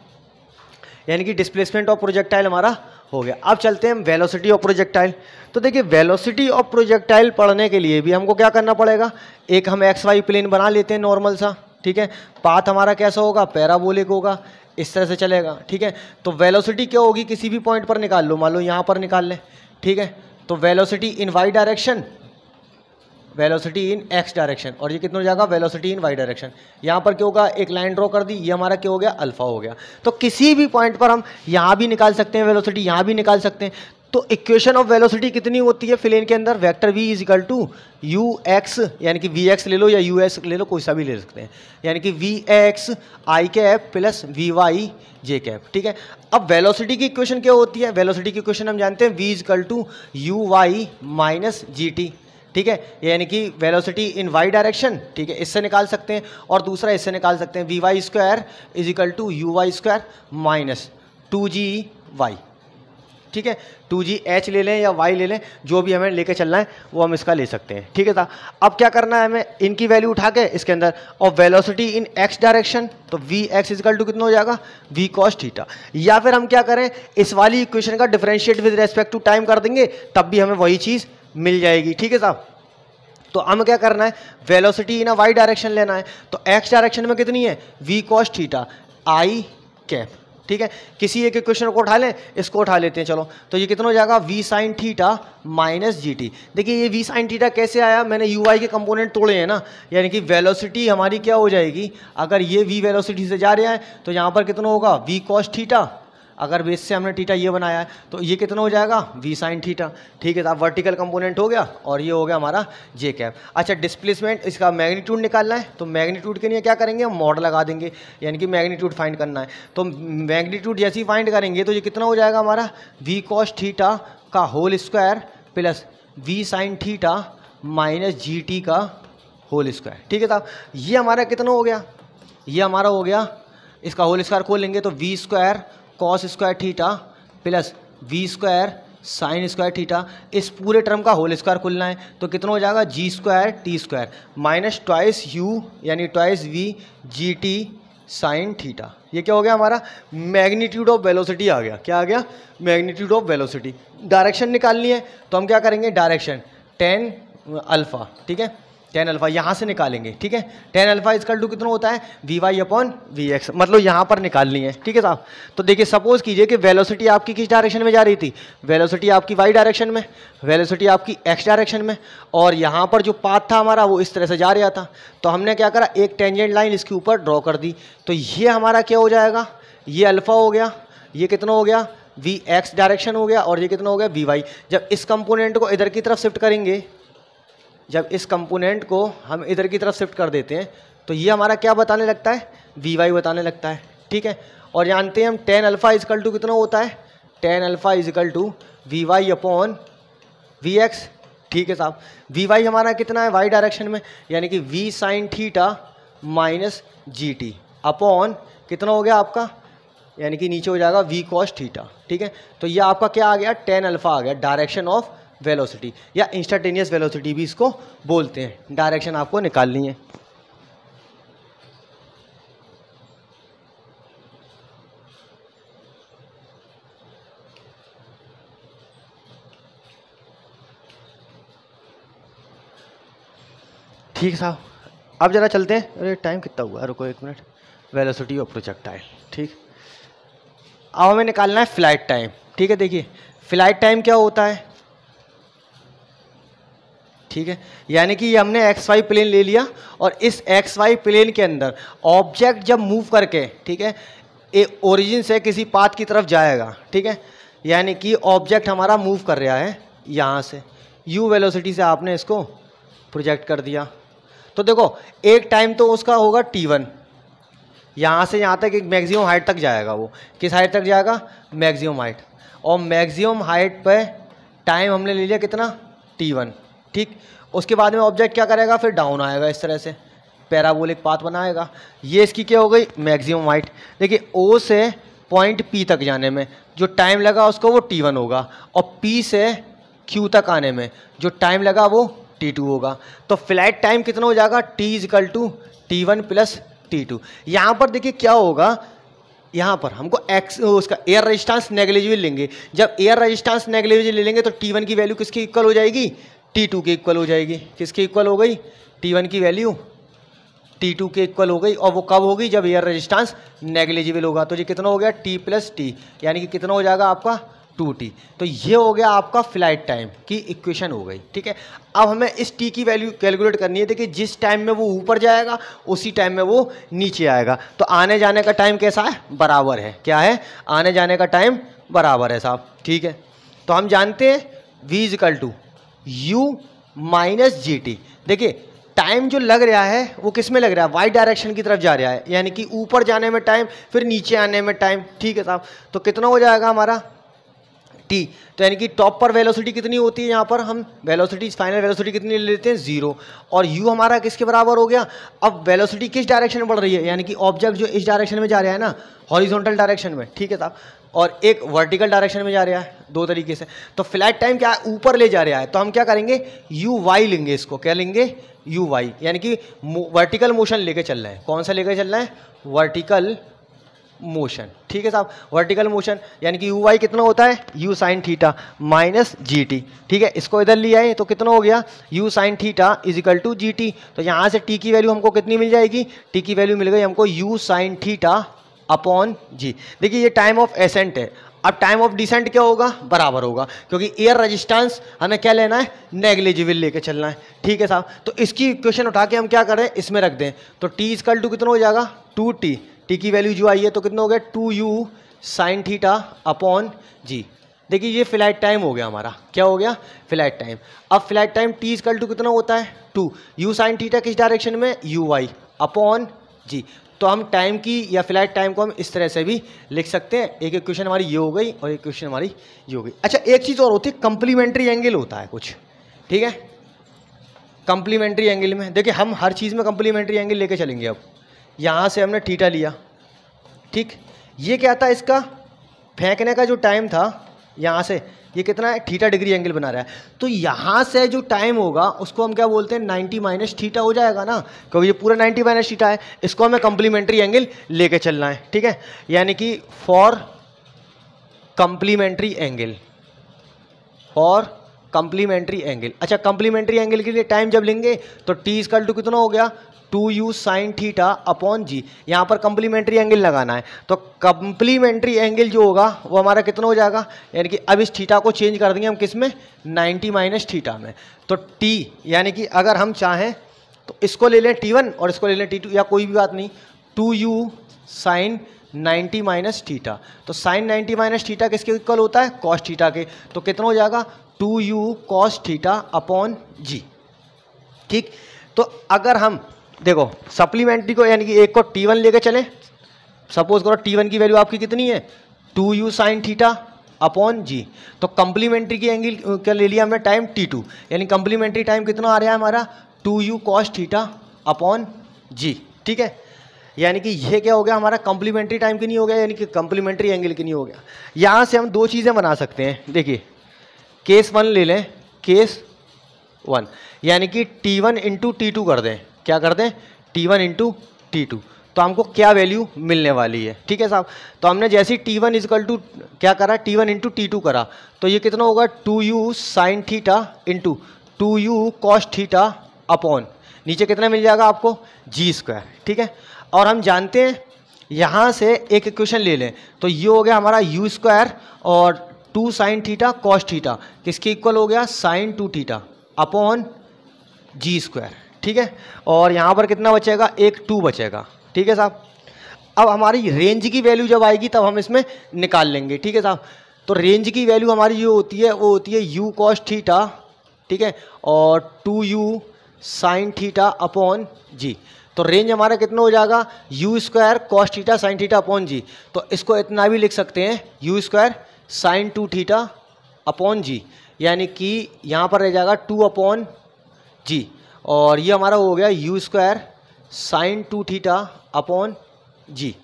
यानी कि डिस्प्लेसमेंट ऑफ प्रोजेक्टाइल हमारा हो गया अब चलते हैं वेलोसिटी ऑफ प्रोजेक्टाइल तो देखिए वेलोसिटी ऑफ प्रोजेक्टाइल पढ़ने के लिए भी हमको क्या करना पड़ेगा एक हम एक्स वाई प्लेन बना लेते हैं नॉर्मल सा ठीक है पाथ हमारा कैसा होगा पैराबोलिक होगा इस तरह से चलेगा ठीक है तो वेलोसिटी क्या होगी किसी भी पॉइंट पर निकाल लो मान लो यहाँ पर निकाल लें ठीक है तो velocity in y direction velocity in x direction और ये कितना हो जाएगा वेलोसिटी इन वाई डायरेक्शन यहाँ पर क्या होगा एक लाइन ड्रॉ कर दी ये हमारा क्या हो गया अल्फा हो गया तो किसी भी पॉइंट पर हम यहाँ भी निकाल सकते हैं वेलोसिटी यहाँ भी निकाल सकते हैं तो इक्वेशन ऑफ वेलोसिटी कितनी होती है फिलेन के अंदर vector v is equal to u x यानी कि वी एक्स ले लो या यू एक्स ले लो कोई सा भी ले सकते हैं यानी कि v x i cap plus v y j cap ठीक है अब वेलोसिटी की इक्वेशन क्या होती है वेलोसिटी की इक्वेशन हम जानते हैं v is equal to u y minus g t ठीक है यानी कि वेलोसिटी इन वाई डायरेक्शन ठीक है इससे निकाल सकते हैं और दूसरा इससे निकाल सकते हैं v y square is equal to u y square minus two g y ठीक है टू जी एच ले लें या वाई ले लें जो भी हमें लेके चलना है वो हम इसका ले सकते हैं ठीक है था अब क्या करना है हमें इनकी वैल्यू उठा के इसके अंदर और वेलोसिटी इन एक्स डायरेक्शन तो वी एक्स इजकल टू कितना हो जाएगा वी कॉस थीटा या फिर हम क्या करें इस वाली इक्वेशन का differentiate with respect to time कर देंगे तब भी हमें वही चीज़ मिल जाएगी ठीक है साहब तो हमें क्या करना है वेलोसिटी ना वाई डायरेक्शन लेना है तो एक्स डायरेक्शन में कितनी है v cos theta i cap ठीक है किसी एक क्वेश्चन को उठा लें इसको उठा लेते हैं चलो तो ये कितना हो जाएगा v sine theta minus g t देखिए ये वी साइन थीटा कैसे आया मैंने यू आई के कंपोनेंट तोड़े हैं ना यानी कि वेलोसिटी हमारी क्या हो जाएगी अगर ये वी वेलोसिटी से जा रहा है तो यहाँ पर कितना होगा वी कॉस थीटा अगर बेस से हमने टीटा ये बनाया है तो ये कितना हो जाएगा वी साइन थीटा ठीक है तो आप वर्टिकल कंपोनेंट हो गया और ये हो गया हमारा जे कैप अच्छा डिस्प्लेसमेंट इसका मैग्नीट्यूड निकालना है तो मैग्नीट्यूड के लिए क्या करेंगे हम मॉडल लगा देंगे यानी कि मैग्नीट्यूड फाइंड करना है तो मैग्नीट्यूड जैसे ही फाइंड करेंगे तो ये कितना हो जाएगा हमारा वी कॉस थीटा का whole square plus v sine theta minus g t का होल स्क्वायर ठीक है साहब तो ये हमारा कितना हो गया ये हमारा हो गया इसका होल स्क्वायर खोल लेंगे तो v square cos square theta plus v square sine square theta इस पूरे टर्म का होल स्क्वायर खुलना है तो कितना हो जाएगा g square t square minus twice u यानी twice v g t sine theta ये क्या हो गया हमारा मैग्नीट्यूड ऑफ वेलोसिटी आ गया क्या आ गया मैग्नीट्यूड ऑफ वेलोसिटी डायरेक्शन निकालनी है तो हम क्या करेंगे डायरेक्शन टेन अल्फ़ा ठीक है टेन अल्फा यहाँ से निकालेंगे ठीक है टेन अल्फा इसका टू कितना होता है v y upon v x मतलब यहाँ पर निकालनी है ठीक है साहब तो देखिए सपोज कीजिए कि वेलोसिटी आपकी किस डायरेक्शन में जा रही थी वेलोसिटी आपकी वाई डायरेक्शन में वेलोसिटी आपकी एक्स डायरेक्शन में और यहाँ पर जो पाथ था हमारा वो इस तरह से जा रहा था तो हमने क्या करा एक टेंजेंट लाइन इसके ऊपर ड्रॉ कर दी तो ये हमारा क्या हो जाएगा ये अल्फ़ा हो गया ये कितना हो गया वी एक्स डायरेक्शन हो गया और ये कितना हो गया वी वाई जब इस कंपोनेंट को इधर की तरफ शिफ्ट करेंगे जब इस कंपोनेंट को हम इधर की तरफ शिफ्ट कर देते हैं तो ये हमारा क्या बताने लगता है वी वाई बताने लगता है ठीक है और जानते हैं हम टेन अल्फ़ा इजकल टू कितना होता है tan alpha is equal to v y upon v x ठीक है साहब वी वाई हमारा कितना है वाई डायरेक्शन में यानी कि v sine theta minus g t upon कितना हो गया आपका यानी कि नीचे हो जाएगा वी कॉस थीटा ठीक है तो ये आपका क्या आ गया टेन अल्फ़ा आ गया डायरेक्शन ऑफ वेलोसिटी या इंस्टाटेनियस वेलोसिटी भी इसको बोलते हैं डायरेक्शन आपको निकालनी है ठीक है साहब अब ज़रा चलते हैं अरे टाइम कितना हुआ रुको एक मिनट वेलोसिटी ऑफ प्रोजेक्टाइल ठीक अब हमें निकालना है फ्लाइट टाइम ठीक है देखिए फ्लाइट टाइम क्या होता है ठीक है यानी कि ये हमने एक्स वाई प्लेन ले लिया और इस एक्स वाई प्लेन के अंदर ऑब्जेक्ट जब मूव करके ठीक है ए ओरिजिन से किसी पाथ की तरफ जाएगा ठीक है यानी कि ऑब्जेक्ट हमारा मूव कर रहा है यहाँ से यू वेलोसिटी से आपने इसको प्रोजेक्ट कर दिया तो देखो एक टाइम तो उसका होगा टी वन यहाँ से यहाँ तक एक मैक्सिमम हाइट तक जाएगा वो किस हाइट तक जाएगा मैक्सिमम हाइट और मैक्सिमम हाइट पर टाइम हमने ले लिया कितना टी वन ठीक उसके बाद में ऑब्जेक्ट क्या करेगा फिर डाउन आएगा इस तरह से पैराबोलिक पाथ बनाएगा ये इसकी क्या हो गई मैक्सिमम हाइट देखिए ओ से पॉइंट पी तक जाने में जो टाइम लगा उसको वो टी वन होगा और पी से क्यू तक आने में जो टाइम लगा वो टी टू होगा तो फ्लैट टाइम कितना हो जाएगा t is equal to t one plus t two यहाँ पर देखिए क्या होगा यहाँ पर हमको एक्स उसका एयर रजिस्टांस नेगलेजिबल लेंगे जब एयर रजिस्टांस नेगलेजिबल ले लेंगे तो टी वन की वैल्यू किसकी इक्वल हो जाएगी टी टू के इक्वल हो जाएगी किसके इक्वल हो गई टी वन की वैल्यू टी टू के इक्वल हो गई और वो कब होगी जब एयर रेजिस्टेंस नेगलिजिबल होगा तो ये कितना हो गया टी प्लस टी यानी कि कितना हो जाएगा आपका टू टी तो ये हो गया आपका फ्लाइट टाइम की इक्वेशन हो गई ठीक है अब हमें इस टी की वैल्यू कैलकुलेट करनी है देखिए जिस टाइम में वो ऊपर जाएगा उसी टाइम में वो नीचे आएगा तो आने जाने का टाइम कैसा है बराबर है क्या है आने जाने का टाइम बराबर है साहब ठीक है तो हम जानते हैं v is equal to u minus g t देखिए टाइम जो लग रहा है वो किस में लग रहा है वाई डायरेक्शन की तरफ जा रहा है यानी कि ऊपर जाने में टाइम फिर नीचे आने में टाइम ठीक है साहब तो कितना हो जाएगा हमारा टी तो यानी कि टॉप पर वेलोसिटी कितनी होती है यहाँ पर हम वेलोसिटी फाइनल वेलोसिटी कितनी ले लेते हैं जीरो और यू हमारा किसके बराबर हो गया अब वेलोसिटी किस डायरेक्शन में बढ़ रही है यानी कि ऑब्जेक्ट जो इस डायरेक्शन में जा रहा है ना हॉरिजॉन्टल डायरेक्शन में ठीक है साहब और एक वर्टिकल डायरेक्शन में जा रहा है दो तरीके से तो फ्लैट टाइम क्या है ऊपर ले जा रहा है तो हम क्या करेंगे यू वाई लेंगे इसको क्या लेंगे यू वाई यानी कि वर्टिकल मोशन लेके चल रहे हैं कौन सा लेके चल रहा है वर्टिकल मोशन ठीक है साहब वर्टिकल मोशन यानी कि यू वाई कितना होता है u sine theta minus g t ठीक है इसको इधर लिया है तो कितना हो गया u sine theta is equal to g t तो यहाँ से टी की वैल्यू हमको कितनी मिल जाएगी टी की वैल्यू मिल गई हमको u sine theta upon g देखिए ये टाइम ऑफ एसेंट है अब टाइम ऑफ डिसेंट क्या होगा बराबर होगा क्योंकि एयर रेजिस्टेंस हमें क्या लेना है नेग्लिजिबल लेके चलना है ठीक है साहब तो इसकी इक्वेशन उठा के हम क्या करें इसमें रख दें तो टी कल टू कितना हो जाएगा टू टी टी की वैल्यू जो आई है तो कितना हो गया two u sine theta upon g देखिए ये फ्लाइट टाइम हो गया हमारा क्या हो गया फ्लाइट टाइम अब flight time t equal to कितना होता है टू यू साइन थीटा किस डायरेक्शन में यू वाई अपॉन जी तो हम टाइम की या फ्लाइट टाइम को हम इस तरह से भी लिख सकते हैं एक एक क्वेश्चन हमारी ये हो गई और एक क्वेश्चन हमारी ये हो गई अच्छा एक चीज़ और होती है कंप्लीमेंट्री एंगल होता है कुछ ठीक है कंप्लीमेंट्री एंगल में देखिए हम हर चीज़ में कंप्लीमेंट्री एंगल लेके चलेंगे अब यहाँ से हमने ठीठा लिया ठीक ये क्या था इसका फेंकने का जो टाइम था यहाँ से ये कितना है थीटा डिग्री एंगल बना रहा है तो यहाँ से जो टाइम होगा उसको हम क्या बोलते हैं 90 माइनस थीटा हो जाएगा ना क्योंकि ये पूरा 90 माइनस थीटा है इसको हमें कम्प्लीमेंट्री एंगल लेके चलना है ठीक है यानी कि for complementary angle for complementary angle अच्छा कम्प्लीमेंट्री एंगल के लिए टाइम जब लेंगे तो टी स्कल टू कितना हो गया two u sine theta upon g यहाँ पर कंप्लीमेंट्री एंगल लगाना है तो कंप्लीमेंट्री एंगल जो होगा वो हमारा कितना हो जाएगा यानी कि अब इस थीटा को चेंज कर देंगे हम किस में नाइन्टी माइनस थीटा में तो टी यानी कि अगर हम चाहें तो इसको ले लें टी वन और इसको ले लें टी टू या कोई भी बात नहीं two u sine ninety minus theta तो साइन नाइन्टी माइनस थीटा किसके इक्वल होता है कॉस थीटा के तो कितना हो जाएगा two u cos theta upon g ठीक तो अगर हम देखो सप्लीमेंट्री को यानी कि एक को टी वन लेके चले सपोज करो टी वन की वैल्यू आपकी कितनी है two u sine theta upon g तो कम्प्लीमेंट्री की एंगल क्या ले लिया हमने टाइम टी टू यानी कम्प्लीमेंट्री टाइम कितना आ रहा है हमारा to u cos theta upon g ठीक है यानी कि ये क्या हो गया हमारा कम्प्लीमेंट्री टाइम की नहीं हो गया यानी कि कम्प्लीमेंट्री एंगल की नहीं हो गया यहाँ से हम दो चीज़ें बना सकते हैं देखिए केस वन ले लें केस वन यानी कि t one into t two कर दें क्या कर दें t one into t two तो हमको क्या वैल्यू मिलने वाली है ठीक है साहब तो हमने जैसे ही टी वन इजकल टू क्या करा t one into t two करा तो ये कितना होगा two u sine theta into two u cos theta upon नीचे कितना मिल जाएगा आपको जी स्क्वायर ठीक है और हम जानते हैं यहाँ से एक इक्वेशन ले लें तो ये हो गया हमारा यू स्क्वायर और two sine theta cos theta किसके इक्वल हो गया sine two theta upon g square ठीक है और यहाँ पर कितना बचेगा एक टू बचेगा ठीक है साहब अब हमारी रेंज की वैल्यू जब आएगी तब हम इसमें निकाल लेंगे ठीक है साहब तो रेंज की वैल्यू हमारी जो होती है वो होती है यू कॉस थीटा ठीक है और two u sine theta upon g तो रेंज हमारा कितना हो जाएगा u square cos theta sine theta upon g तो इसको इतना भी लिख सकते हैं u square sine two theta upon g यानी कि यहाँ पर रह जाएगा टू अपॉन जी और ये हमारा हो गया u square sine two theta upon g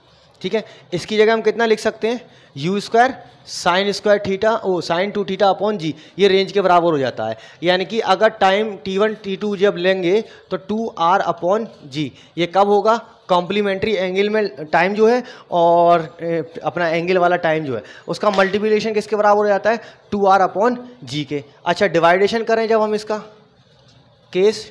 ठीक है इसकी जगह हम कितना लिख सकते हैं u square sine square theta ओ sine two theta upon g ये रेंज के बराबर हो जाता है यानी कि अगर time t one t two जब लेंगे तो टू आर अपॉन जी ये कब होगा कॉम्प्लीमेंट्री एंगल में टाइम जो है और अपना एंगल वाला टाइम जो है उसका मल्टीप्लिकेशन किसके बराबर हो जाता है टू आर अपॉन जी के अच्छा डिवाइडेशन करें जब हम इसका केस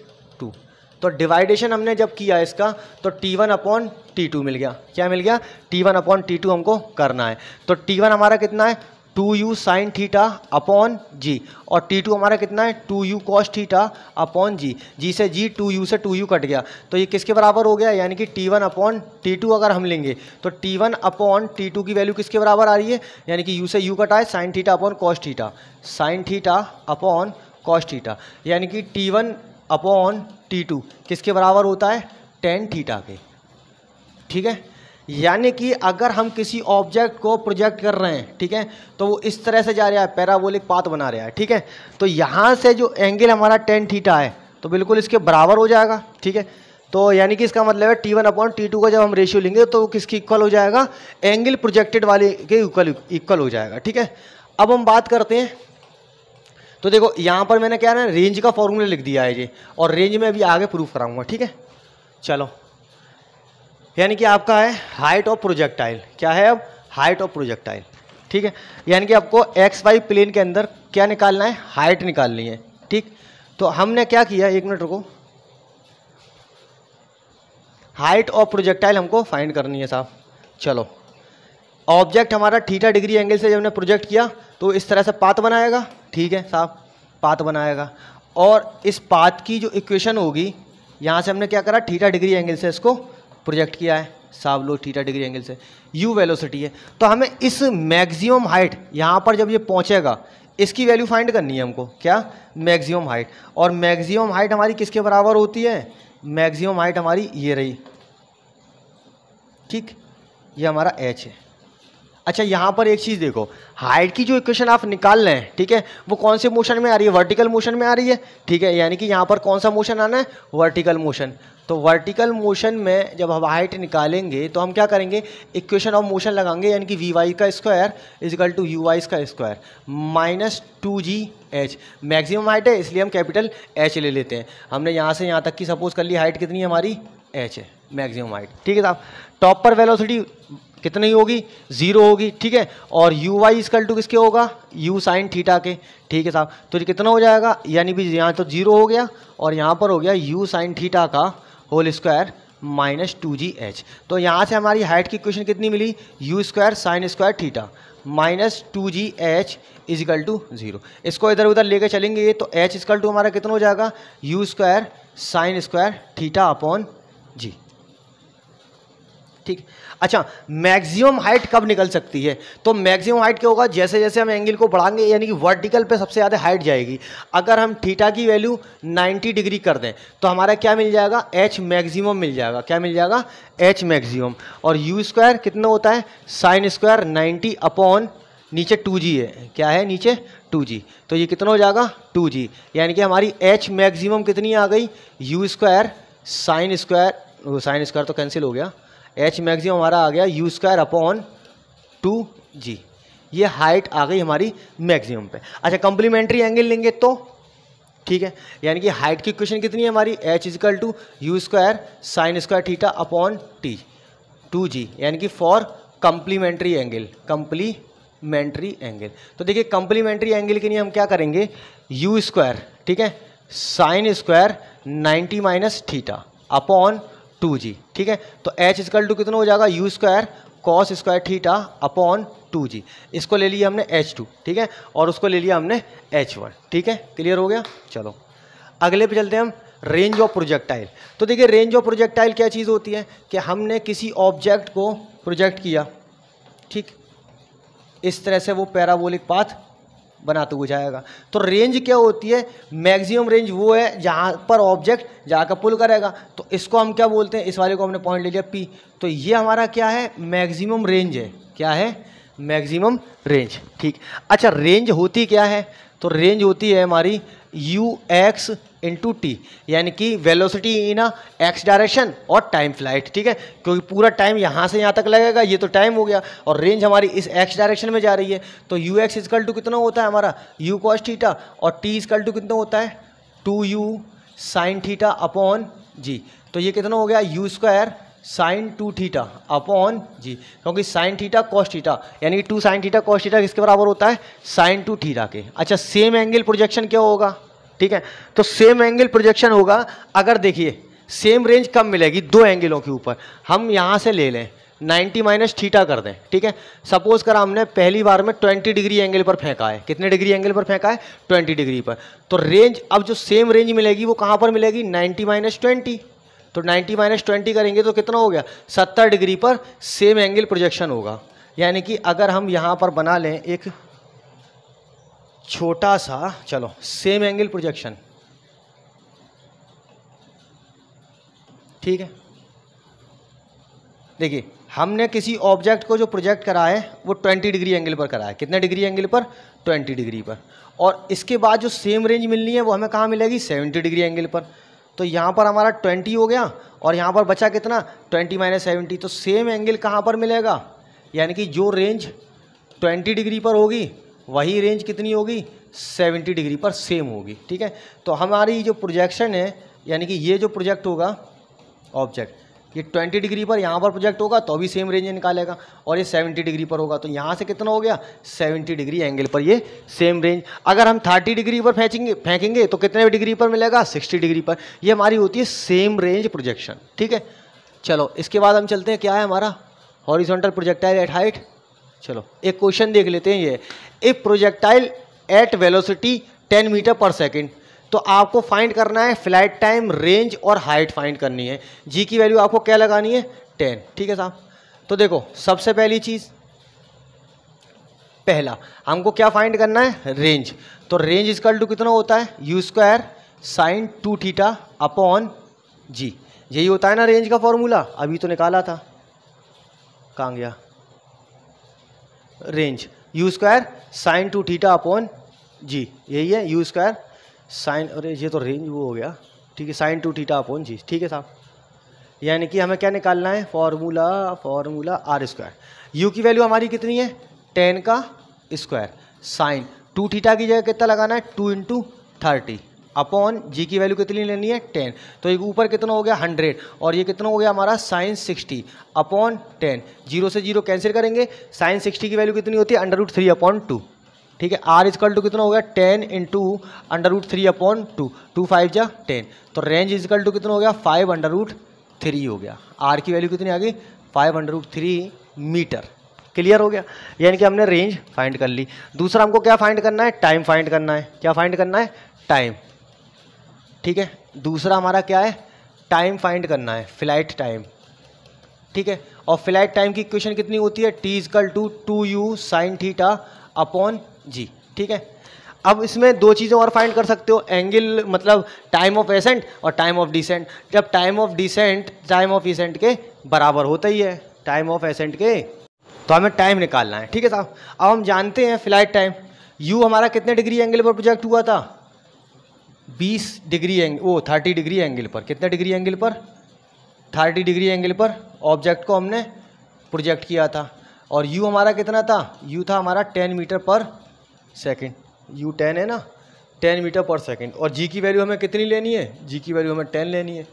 तो डिवाइडेशन हमने जब किया इसका तो t one upon t two मिल गया क्या मिल गया t one upon t two हमको करना है तो टी वन हमारा कितना है two u sine theta upon g और टी टू हमारा कितना है two u cos theta upon g g से जी टू यू से टू यू कट गया तो ये किसके बराबर हो गया यानी कि t one upon t two अगर हम लेंगे तो t one upon t two की वैल्यू किसके बराबर आ रही है यानी कि यू से यू कटा है sine theta upon cos theta sine theta upon cos theta यानी कि t one upon t two किसके बराबर होता है टेन थीटा के ठीक है यानी कि अगर हम किसी ऑब्जेक्ट को प्रोजेक्ट कर रहे हैं ठीक है तो वो इस तरह से जा रहा है पैराबोलिक पाथ बना रहा है ठीक है तो यहाँ से जो एंगल हमारा टेन थीटा है तो बिल्कुल इसके बराबर हो जाएगा ठीक है तो यानी कि इसका मतलब है t one upon t two का जब हम रेशियो लेंगे तो किसके इक्वल हो जाएगा एंगल प्रोजेक्टेड वाले के इक्वल इक्वल हो जाएगा ठीक है अब हम बात करते हैं तो देखो यहाँ पर मैंने क्या ना रेंज का फॉर्मूला लिख दिया है ये और रेंज में अभी आगे प्रूफ कराऊंगा ठीक है चलो यानी कि आपका है हाइट ऑफ प्रोजेक्टाइल क्या है अब हाइट ऑफ प्रोजेक्टाइल ठीक है यानी कि आपको एक्स वाई प्लेन के अंदर क्या निकालना है हाइट निकालनी है ठीक तो हमने क्या किया एक मिनट रुको हाइट ऑफ प्रोजेक्टाइल हमको फाइंड करनी है साहब चलो ऑब्जेक्ट हमारा थीटा डिग्री एंगल से जब हमने प्रोजेक्ट किया तो इस तरह से पात बनाएगा ठीक है साहब पात बनाएगा और इस पात की जो इक्वेशन होगी यहाँ से हमने क्या करा ठीठा डिग्री एंगल से इसको प्रोजेक्ट किया है साहब लो ठीठा डिग्री एंगल से यू वेलोसिटी है तो हमें इस मैक्सिमम हाइट यहाँ पर जब ये पहुँचेगा इसकी वैल्यू फाइंड करनी है हमको क्या मैक्सिमम हाइट और मैक्सिमम हाइट हमारी किसके बराबर होती है मैक्सिमम हाइट हमारी ये रही ठीक ये हमारा एच है अच्छा यहाँ पर एक चीज़ देखो हाइट की जो इक्वेशन आप निकाल रहे हैं ठीक है वो कौन से मोशन में आ रही है वर्टिकल मोशन में आ रही है ठीक है यानी कि यहाँ पर कौन सा मोशन आना है वर्टिकल मोशन तो वर्टिकल मोशन में जब हम हाइट निकालेंगे तो हम क्या करेंगे इक्वेशन ऑफ मोशन लगाएंगे यानी कि वी वाई का square is equal to u y का square minus two g h maximum height है इसलिए हम कैपिटल एच ले लेते हैं हमने यहाँ से यहाँ तक की सपोज कर ली हाइट कितनी है हमारी एच है मैक्सिमम हाइट ठीक है साहब टॉप पर वेलोसिटी कितनी होगी जीरो होगी ठीक है और यू वाई इसकल टू किसके होगा यू साइन थीटा के ठीक है साहब तो ये कितना हो जाएगा यानी भी यहाँ तो जीरो हो गया और यहाँ पर हो गया यू साइन थीटा का whole square minus two g h तो यहाँ से हमारी हाइट की क्वेश्चन कितनी मिली u square sine square theta minus two g h is equal to zero इसको इधर उधर लेके चलेंगे तो एच इजकल टू हमारा कितना हो जाएगा u square sine square theta upon ठीक अच्छा मैक्सिमम हाइट कब निकल सकती है तो मैक्सिमम हाइट क्या होगा जैसे जैसे हम एंगल को बढ़ाएंगे यानी कि वर्टिकल पे सबसे ज़्यादा हाइट जाएगी अगर हम थीटा की वैल्यू 90 डिग्री कर दें तो हमारा क्या मिल जाएगा एच मैक्सिमम मिल जाएगा क्या मिल जाएगा एच मैक्सिमम और यू स्क्वायर कितना होता है साइन स्क्वायर नाइन्टी अपॉन नीचे टू जी है क्या है नीचे टू जी तो ये कितना हो जाएगा टू जी यानी कि हमारी एच मैक्सिमम कितनी आ गई u square sine square sine square तो कैंसिल हो गया एच मैक्सिमम हमारा आ गया u square upon two g ये हाइट आ गई हमारी मैक्सिमम पे अच्छा कंप्लीमेंट्री एंगल लेंगे तो ठीक है यानी कि हाइट की क्वेश्चन कितनी है हमारी h is equal to u square sine square theta upon t two g यानी कि for complementary angle complementary angle तो देखिए कंप्लीमेंट्री एंगल के लिए हम क्या करेंगे यू स्क्वायर ठीक है sine square ninety minus theta upon two g ठीक है तो एच स्क्वायर टू कितना हो जाएगा u square cos square theta upon two g इसको ले लिया हमने एच टू ठीक है और उसको ले लिया हमने एच वन ठीक है क्लियर हो गया चलो अगले पे चलते हैं हम रेंज ऑफ प्रोजेक्टाइल तो देखिए रेंज ऑफ प्रोजेक्टाइल क्या चीज़ होती है कि हमने किसी ऑब्जेक्ट को प्रोजेक्ट किया ठीक इस तरह से वो पैराबोलिक पाथ बनाते तो हुए जाएगा तो रेंज क्या होती है मैक्सिमम रेंज वो है जहाँ पर ऑब्जेक्ट जाकर पुल करेगा तो इसको हम क्या बोलते हैं इस वाले को हमने पॉइंट ले लिया पी तो ये हमारा क्या है मैक्सिमम रेंज है क्या है मैक्सिमम रेंज ठीक अच्छा रेंज होती क्या है तो रेंज होती है हमारी यू एक्स इंटू टी यानी कि velocity in a x direction और टाइम फ्लाइट ठीक है क्योंकि पूरा टाइम यहाँ से यहाँ तक लगेगा ये तो टाइम हो गया और रेंज हमारी इस एक्स डायरेक्शन में जा रही है तो यू एक्स इजकल टू कितना होता है हमारा यू कॉस थीटा और टी इजकल टू कितना होता है two u sine theta upon g तो ये कितना हो गया u square sine two theta upon g क्योंकि साइन थीटा कॉस थीटा यानी कि two sine theta cos theta किसके बराबर होता है साइन टू थीटा के अच्छा सेम एंगल प्रोजेक्शन क्या होगा ठीक है तो सेम एंगल प्रोजेक्शन होगा अगर देखिए सेम रेंज कब मिलेगी दो एंगलों के ऊपर हम यहाँ से ले लें 90 माइनस थीटा कर दें ठीक है सपोज करा हमने पहली बार में 20 डिग्री एंगल पर फेंका है कितने डिग्री एंगल पर फेंका है 20 डिग्री पर तो रेंज अब जो सेम रेंज मिलेगी वो कहाँ पर मिलेगी 90 माइनस ट्वेंटी तो 90 माइनस ट्वेंटी करेंगे तो कितना हो गया 70 डिग्री पर सेम एंगल प्रोजेक्शन होगा यानी कि अगर हम यहाँ पर बना लें एक छोटा सा चलो सेम एंगल प्रोजेक्शन ठीक है देखिए हमने किसी ऑब्जेक्ट को जो प्रोजेक्ट करा है वो 20 डिग्री एंगल पर करा है कितने डिग्री एंगल पर 20 डिग्री पर और इसके बाद जो सेम रेंज मिलनी है वो हमें कहाँ मिलेगी 70 डिग्री एंगल पर तो यहाँ पर हमारा 20 हो गया और यहाँ पर बचा कितना 20 माइनस सेवेंटी तो सेम एंगल कहाँ पर मिलेगा यानी कि जो रेंज 20 डिग्री पर होगी वही रेंज कितनी होगी 70 डिग्री पर सेम होगी ठीक है तो हमारी जो प्रोजेक्शन है यानी कि ये जो प्रोजेक्ट होगा ऑब्जेक्ट ये 20 डिग्री पर यहाँ पर प्रोजेक्ट होगा तो भी सेम रेंज निकालेगा और ये 70 डिग्री पर होगा तो यहाँ से कितना हो गया 70 डिग्री एंगल पर ये सेम रेंज अगर हम 30 डिग्री पर फेंचेंगे फेंकेंगे तो कितने डिग्री पर मिलेगा 60 डिग्री पर ये हमारी होती है सेम रेंज प्रोजेक्शन ठीक है चलो इसके बाद हम चलते हैं क्या है हमारा हॉरिजोंटल प्रोजेक्टाइल एट हाइट चलो एक क्वेश्चन देख लेते हैं ये एक प्रोजेक्टाइल एट वेलोसिटी 10 मीटर पर सेकेंड तो आपको फाइंड करना है फ्लाइट टाइम रेंज और हाइट फाइंड करनी है जी की वैल्यू आपको क्या लगानी है टेन ठीक है साहब तो देखो सबसे पहली चीज़ पहला हमको क्या फाइंड करना है रेंज तो रेंज इसका टू कितना होता है u square sine two theta upon g यही होता है ना रेंज का फॉर्मूला अभी तो निकाला था कहाँ गया range u square sine two theta upon g यही है यू स्क्वायर साइन अरे ये तो रेंज वो हो गया ठीक है sine two theta upon g ठीक है साहब यानी कि हमें क्या निकालना है formula formula r square u की वैल्यू हमारी कितनी है टेन का स्क्वायर साइन टू थीटा की जगह कितना लगाना है two into thirty upon g की वैल्यू कितनी लेनी है टेन तो ये ऊपर कितना हो गया हंड्रेड और ये कितना हो गया हमारा sine sixty upon ten zero से जीरो कैंसिल करेंगे साइंस सिक्सटी की वैल्यू कितनी होती है under root three upon two ठीक है आर इजकल टू कितना हो गया ten in two under root three upon two two five जा टेन तो रेंज इजकल टू कितना हो गया फाइव अंडर रूट थ्री हो गया आर की वैल्यू कितनी आ गई five under root three meter clear हो गया यानी कि हमने रेंज फाइंड कर ली दूसरा हमको क्या फाइंड करना है टाइम फाइंड करना है क्या फाइंड करना है टाइम ठीक है दूसरा हमारा क्या है टाइम फाइंड करना है फ्लाइट टाइम ठीक है और फ्लाइट टाइम की इक्वेशन कितनी होती है t is equal to two u sine theta upon g ठीक है अब इसमें दो चीज़ें और फाइंड कर सकते हो एंगल मतलब टाइम ऑफ एसेंट और टाइम ऑफ डिसेंट जब time of descent time of ascent के बराबर होता ही है टाइम ऑफ एसेंट के तो हमें टाइम निकालना है ठीक है साहब अब हम जानते हैं फ्लाइट टाइम यू हमारा कितने डिग्री एंगल पर प्रोजेक्ट हुआ था बीस डिग्री एंग वो थर्टी डिग्री एंगल पर कितने डिग्री एंगल पर थर्टी डिग्री एंगल पर ऑब्जेक्ट को हमने प्रोजेक्ट किया था और यू हमारा कितना था यू था हमारा टेन मीटर पर सेकेंड यू टेन है ना टेन मीटर पर सेकेंड और जी की वैल्यू हमें कितनी लेनी है जी की वैल्यू हमें टेन लेनी है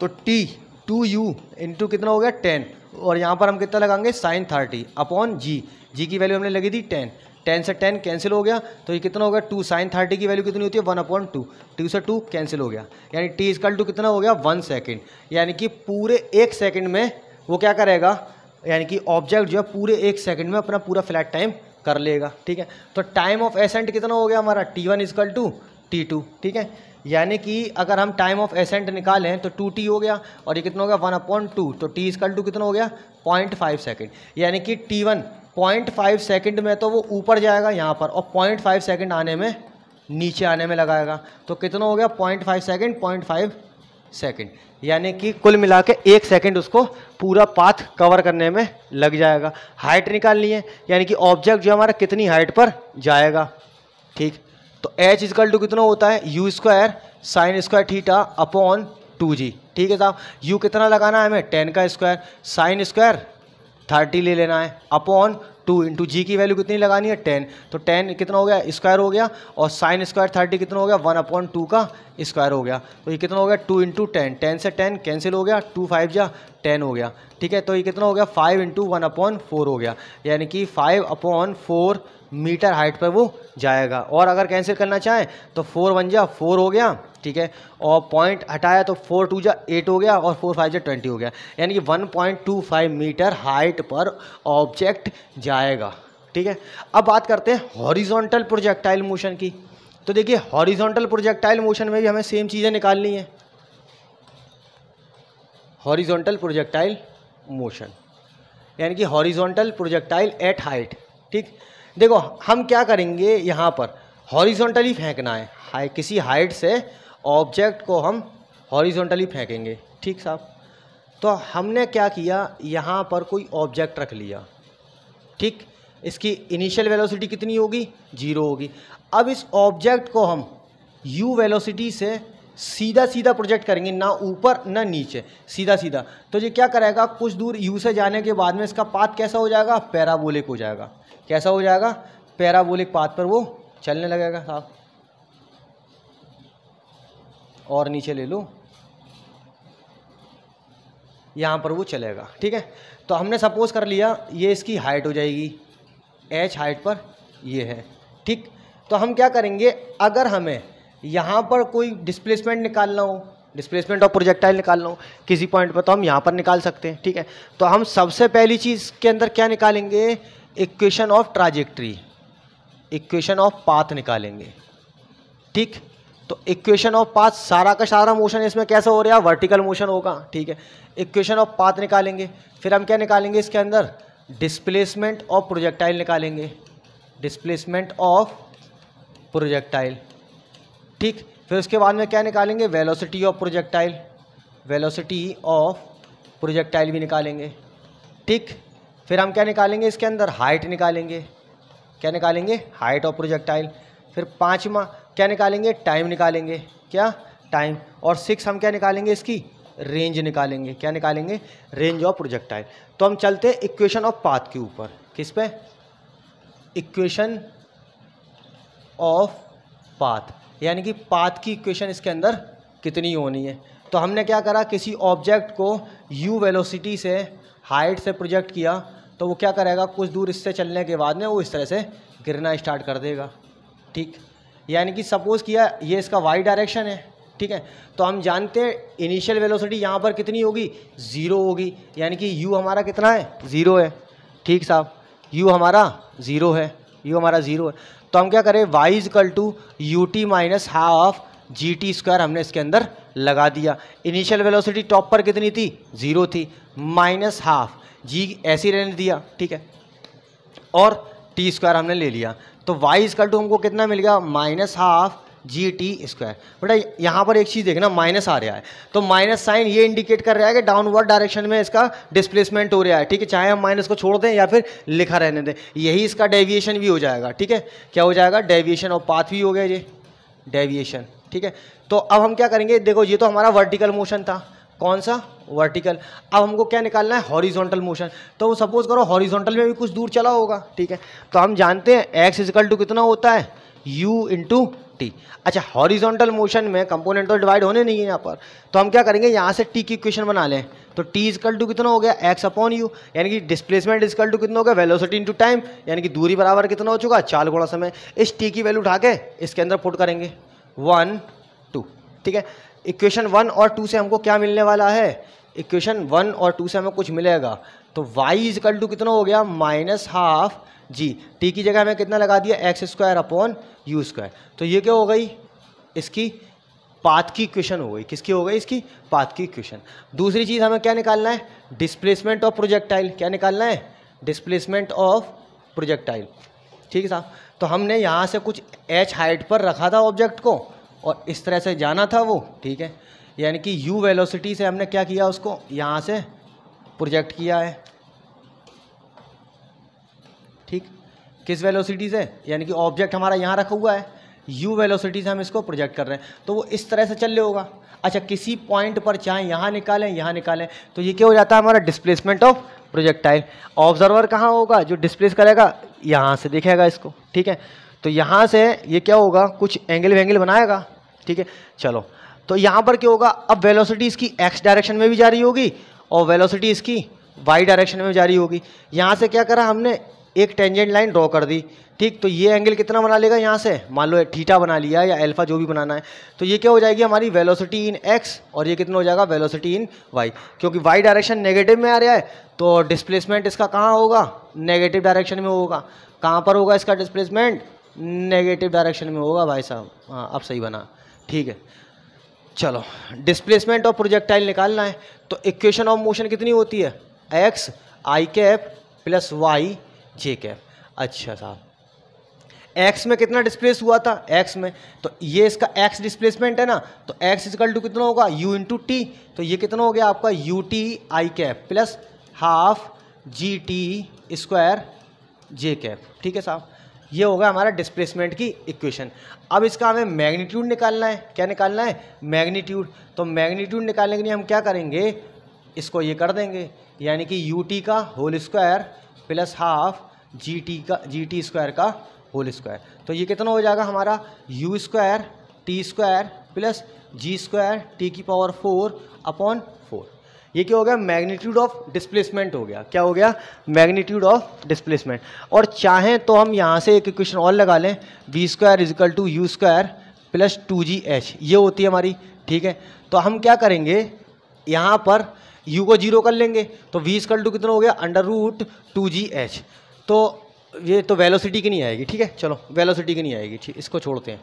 तो टी टू यू इंटू कितना हो गया टेन और यहाँ पर हम कितना लगाएंगे sine thirty upon g g की वैल्यू हमने लगी थी टेन टेन से टेन कैंसिल हो गया तो ये कितना हो गया टू साइन थर्टी की वैल्यू कितनी होती है वन अपॉइंट टू टू से टू कैंसिल हो गया यानी टी इजकल टू कितना हो गया वन सेकेंड यानी कि पूरे एक सेकेंड में वो क्या करेगा यानी कि ऑब्जेक्ट जो है पूरे एक सेकेंड में अपना पूरा फ्लैट टाइम कर लेगा ठीक है तो टाइम ऑफ एसेंट कितना हो गया हमारा t one is equal to t two ठीक है यानी कि अगर हम टाइम ऑफ एसेंट निकालें तो टू टी हो गया और ये कितना हो गया वन अपॉइंट टू तो टी इजकल टू कितना हो गया पॉइंट फाइव सेकेंड यानी कि t one point five second में तो वो ऊपर जाएगा यहाँ पर और पॉइंट फाइव सेकेंड आने में नीचे आने में लगाएगा तो कितना हो गया point five second point five second यानी कि कुल मिला के एक सेकेंड उसको पूरा पाथ कवर करने में लग जाएगा हाइट निकालनी है यानी कि ऑब्जेक्ट जो हमारा कितनी हाइट पर जाएगा ठीक तो एच इजकल टू कितना होता है u square sine square theta upon two g ठीक है साहब यू कितना लगाना है हमें टेन का स्क्वायर साइन स्क्वायर थर्टी ले लेना है अपॉन टू इंटू जी की वैल्यू कितनी लगानी है टेन तो टेन कितना हो गया स्क्वायर हो गया और साइन स्क्वायर थर्टी कितना हो गया वन अपॉन टू का स्क्वायर हो गया तो ये कितना हो गया टू इंटू टेन टेन से टेन कैंसिल हो गया टू फाइव जा टेन हो गया ठीक है तो ये कितना हो गया five into one upon four हो गया यानी कि five upon four metre height पर वो जाएगा और अगर कैंसिल करना चाहें तो फोर वन जा फोर हो गया ठीक है और पॉइंट हटाया तो फोर टू जा एट हो गया और फोर फाइव जा ट्वेंटी हो गया यानी कि one point two five metre height पर ऑब्जेक्ट जाएगा ठीक है अब बात करते हैं हॉरिजोंटल प्रोजेक्टाइल मोशन की तो देखिए हॉरिजोंटल प्रोजेक्टाइल मोशन में भी हमें सेम चीज़ें निकालनी है हॉरिजोंटल प्रोजेक्टाइल मोशन यानी कि हॉरिजोंटल प्रोजेक्टाइल एट हाइट ठीक देखो हम क्या करेंगे यहाँ पर हॉरिजोंटली फेंकना है हाई किसी हाइट से ऑब्जेक्ट को हम हॉरिजॉन्टली फेंकेंगे ठीक साहब तो हमने क्या किया यहाँ पर कोई ऑब्जेक्ट रख लिया ठीक इसकी इनिशियल वेलोसिटी कितनी होगी जीरो होगी अब इस ऑब्जेक्ट को हम यू वेलोसिटी से सीधा सीधा प्रोजेक्ट करेंगे ना ऊपर ना नीचे सीधा सीधा तो ये क्या करेगा कुछ दूर यू से जाने के बाद में इसका पाथ कैसा हो जाएगा पैराबोलिक हो जाएगा कैसा हो जाएगा पैराबोलिक पाथ पर वो चलने लगेगा साहब और नीचे ले लूँ यहाँ पर वो चलेगा ठीक है तो हमने सपोज कर लिया ये इसकी हाइट हो जाएगी एच हाइट पर ये है ठीक तो हम क्या करेंगे अगर हमें यहाँ पर कोई डिस्प्लेसमेंट निकालना हो डिस्प्लेसमेंट ऑफ प्रोजेक्टाइल निकालना हो किसी पॉइंट पर तो हम यहाँ पर निकाल सकते हैं ठीक है तो हम सबसे पहली चीज़ के अंदर क्या निकालेंगे equation of trajectory equation of path निकालेंगे ठीक तो इक्वेशन ऑफ पाथ सारा का सारा मोशन इसमें कैसे हो रहा है वर्टिकल मोशन होगा ठीक है इक्वेशन ऑफ पाथ निकालेंगे फिर हम क्या निकालेंगे इसके अंदर डिस्प्लेसमेंट ऑफ प्रोजेक्टाइल निकालेंगे डिस्प्लेसमेंट ऑफ प्रोजेक्टाइल ठीक फिर उसके बाद में क्या निकालेंगे velocity of projectile velocity of projectile भी निकालेंगे ठीक फिर हम क्या निकालेंगे इसके अंदर हाइट निकालेंगे क्या निकालेंगे हाइट ऑफ प्रोजेक्टाइल फिर पाँचवा क्या निकालेंगे टाइम निकालेंगे क्या टाइम और सिक्स हम क्या निकालेंगे इसकी रेंज निकालेंगे क्या निकालेंगे रेंज ऑफ प्रोजेक्टाइल तो हम चलते हैं इक्वेशन ऑफ पाथ के ऊपर किस पे इक्वेशन ऑफ पाथ यानी कि पाथ की इक्वेशन इसके अंदर कितनी होनी है तो हमने क्या करा किसी ऑब्जेक्ट को यू वेलोसिटी से हाइट से प्रोजेक्ट किया तो वो क्या करेगा कुछ दूर इससे चलने के बाद में वो इस तरह से गिरना स्टार्ट कर देगा ठीक यानी कि सपोज़ किया ये इसका वाई डायरेक्शन है ठीक है तो हम जानते हैं इनिशियल वेलोसिटी यहाँ पर कितनी होगी ज़ीरो होगी यानी कि यू हमारा कितना है ज़ीरो है ठीक साहब यू हमारा ज़ीरो है यू हमारा ज़ीरो है तो हम क्या करें y is equal to u t minus half g t square हमने इसके अंदर लगा दिया इनिशियल वेलोसिटी टॉप पर कितनी थी ज़ीरो थी माइनस हाफ जी ऐसी रहने दिया ठीक है और टी स्क्वायर हमने ले लिया तो वाई इजकल टू हमको कितना मिल गया minus half g t square बेटा यहाँ पर एक चीज़ देखना माइनस आ रहा है तो माइनस साइन ये इंडिकेट कर रहा है कि डाउनवर्ड डायरेक्शन में इसका डिस्प्लेसमेंट हो रहा है ठीक है चाहे हम माइनस को छोड़ दें या फिर लिखा रहने दें यही इसका डेविएशन भी हो जाएगा ठीक है क्या हो जाएगा डेविएशन और पाथ भी हो गया ये डेविएशन ठीक है तो अब हम क्या करेंगे देखो ये तो हमारा वर्टिकल मोशन था कौन सा वर्टिकल अब हमको क्या निकालना है हॉरिजॉन्टल मोशन तो सपोज करो हॉरिजॉन्टल में भी कुछ दूर चला होगा ठीक है तो हम जानते हैं एक्स इजकल टू कितना होता है यू इंटू टी अच्छा हॉरिजॉन्टल मोशन में कंपोनेंट तो डिवाइड होने नहीं है यहाँ पर तो हम क्या करेंगे यहाँ से टी की इक्वेशन बना लें तो टी इजकल टू कितना हो गया एक्स अपॉन यू यानी कि डिस्प्लेसमेंट इजकल टू कितना हो गया वेलोसिटी इंटू टाइम यानी कि दूरी बराबर कितना हो चुका चार गुणा समय इस टी की वैल्यू उठा के इसके अंदर फुट करेंगे वन टू ठीक है इक्वेशन वन और टू से हमको क्या मिलने वाला है इक्वेशन वन और टू से हमें कुछ मिलेगा तो वाई इजकल टू कितना हो गया माइनस हाफ जी टी की जगह हमें कितना लगा दिया x square upon u square तो ये क्या हो गई इसकी पाथ की इक्वेशन हो गई किसकी हो गई इसकी पाथ की इक्वेशन दूसरी चीज़ हमें क्या निकालना है डिस्प्लेसमेंट ऑफ प्रोजेक्टाइल क्या निकालना है डिस्प्लेसमेंट ऑफ प्रोजेक्टाइल ठीक है साहब तो हमने यहाँ से कुछ एच हाइट पर रखा था ऑब्जेक्ट को और इस तरह से जाना था वो ठीक है यानी कि यू वेलोसिटी से हमने क्या किया उसको यहाँ से प्रोजेक्ट किया है ठीक किस वेलोसिटी से यानी कि ऑब्जेक्ट हमारा यहाँ रखा हुआ है यू वेलोसिटी से हम इसको प्रोजेक्ट कर रहे हैं तो वो इस तरह से चल रहे होगा अच्छा किसी पॉइंट पर चाहे यहाँ निकालें यहाँ निकालें तो ये क्या हो जाता है हमारा डिस्प्लेसमेंट ऑफ प्रोजेक्टाइल ऑब्जर्वर कहाँ होगा जो डिस्प्लेस करेगा यहाँ से देखेगा इसको ठीक है तो यहाँ से ये क्या होगा कुछ एंगल वेंगल बनाएगा ठीक है चलो तो यहाँ पर क्या होगा अब वेलोसिटी इसकी एक्स डायरेक्शन में भी जा रही होगी और वेलोसिटी इसकी वाई डायरेक्शन में जा रही होगी यहाँ से क्या करा हमने एक टेंजेंट लाइन ड्रॉ कर दी ठीक तो ये एंगल कितना बना लेगा यहाँ से मान लो ठीठा बना लिया या अल्फा जो भी बनाना है तो ये क्या हो जाएगी हमारी वेलोसिटी इन एक्स और ये कितना हो जाएगा वेलोसिटी इन वाई क्योंकि वाई डायरेक्शन नेगेटिव में आ रहा है तो डिस्प्लेसमेंट इसका कहाँ होगा नेगेटिव डायरेक्शन में होगा कहाँ पर होगा इसका डिस्प्लेसमेंट नेगेटिव डायरेक्शन में होगा भाई साहब हाँ अब सही बना ठीक है चलो डिस्प्लेसमेंट ऑफ प्रोजेक्टाइल निकालना है तो इक्वेशन ऑफ मोशन कितनी होती है x i cap plus y j cap अच्छा साहब एक्स में कितना डिस्प्लेस हुआ था एक्स में तो ये इसका एक्स डिस्प्लेसमेंट है ना तो एक्स इजकल टू कितना होगा यू इंटू टी तो ये कितना हो गया आपका u t i cap plus half g t square j cap ठीक है साहब ये होगा हमारा डिस्प्लेसमेंट की इक्वेशन अब इसका हमें मैग्नीट्यूड निकालना है क्या निकालना है मैग्नीट्यूड तो मैग्नीट्यूड निकालने के लिए हम क्या करेंगे इसको ये कर देंगे यानी कि यू टी का whole square plus half g t का जी टी स्क्वायर का होल स्क्वायर तो ये कितना हो जाएगा हमारा u square t square plus g square t की पावर फोर अपॉन फोर ये क्या हो गया मैग्नीट्यूड ऑफ डिस्प्लेसमेंट हो गया क्या हो गया मैग्नीट्यूड ऑफ डिस्प्लेसमेंट और चाहें तो हम यहाँ से एक इक्वेशन और लगा लें v square is equal to u square plus two g h ये होती है हमारी ठीक है तो हम क्या करेंगे यहाँ पर यू को जीरो कर लेंगे तो वी स्क्वायर टू कितना हो गया under root two g h तो ये तो वेलोसिटी की नहीं आएगी ठीक है चलो वेलोसिटी की नहीं आएगी ठीक इसको छोड़ते हैं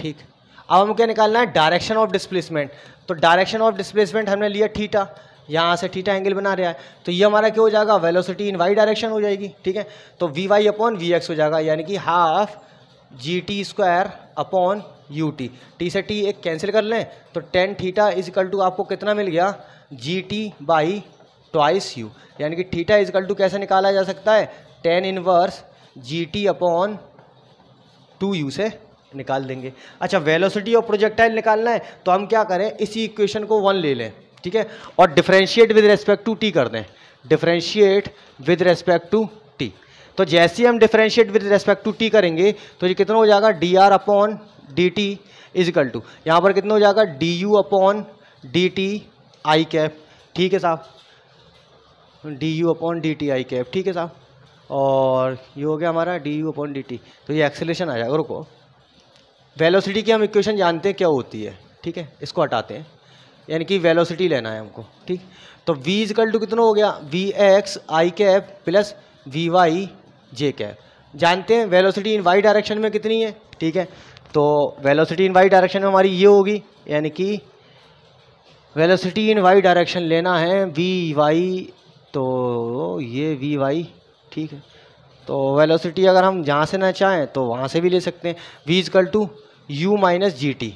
ठीक है अब हम क्या निकालना है डायरेक्शन ऑफ डिस्प्लेसमेंट तो डायरेक्शन ऑफ डिस्प्लेसमेंट हमने लिया ठीटा यहाँ से ठीटा एंगल बना रहा है तो ये हमारा क्या हो जाएगा वेलोसिटी इन वाई डायरेक्शन हो जाएगी ठीक है तो v y upon v x हो जाएगा यानी कि half g t square upon u t t से टी एक कैंसिल कर लें तो tan theta is equal to आपको कितना मिल गया g t by twice u यानी कि थीटा इज इक्वल टू कैसे निकाला जा सकता है tan inverse g t upon two u से निकाल देंगे अच्छा वेलोसिटी ऑफ प्रोजेक्टाइल निकालना है तो हम क्या करें इसी इक्वेशन को वन ले लें ठीक है और differentiate with respect to t कर दें differentiate with respect to t तो जैसे ही हम differentiate with respect to t करेंगे तो ये कितना हो जाएगा d r upon d t is equal to यहाँ पर कितना हो जाएगा d u upon d t i cap ठीक है साहब d u upon d t i cap ठीक है साहब और ये हो गया हमारा d u upon d t तो ये एक्सेलेशन आ जाएगा रुको वेलोसिटी की हम इक्वेशन जानते हैं क्या होती है ठीक है इसको हटाते हैं यानी कि वेलोसिटी लेना है हमको ठीक तो v इजकल टू कितना हो गया v x i cap plus v y j cap जानते हैं वेलोसिटी इन वाई डायरेक्शन में कितनी है ठीक है तो वेलोसिटी इन वाई डायरेक्शन में हमारी ये होगी यानी कि वेलोसिटी इन वाई डायरेक्शन लेना है वी वाई तो ये वी वाई ठीक है तो वेलोसिटी अगर हम जहाँ से ना चाहें तो वहाँ से भी ले सकते हैं v is equal to u minus g t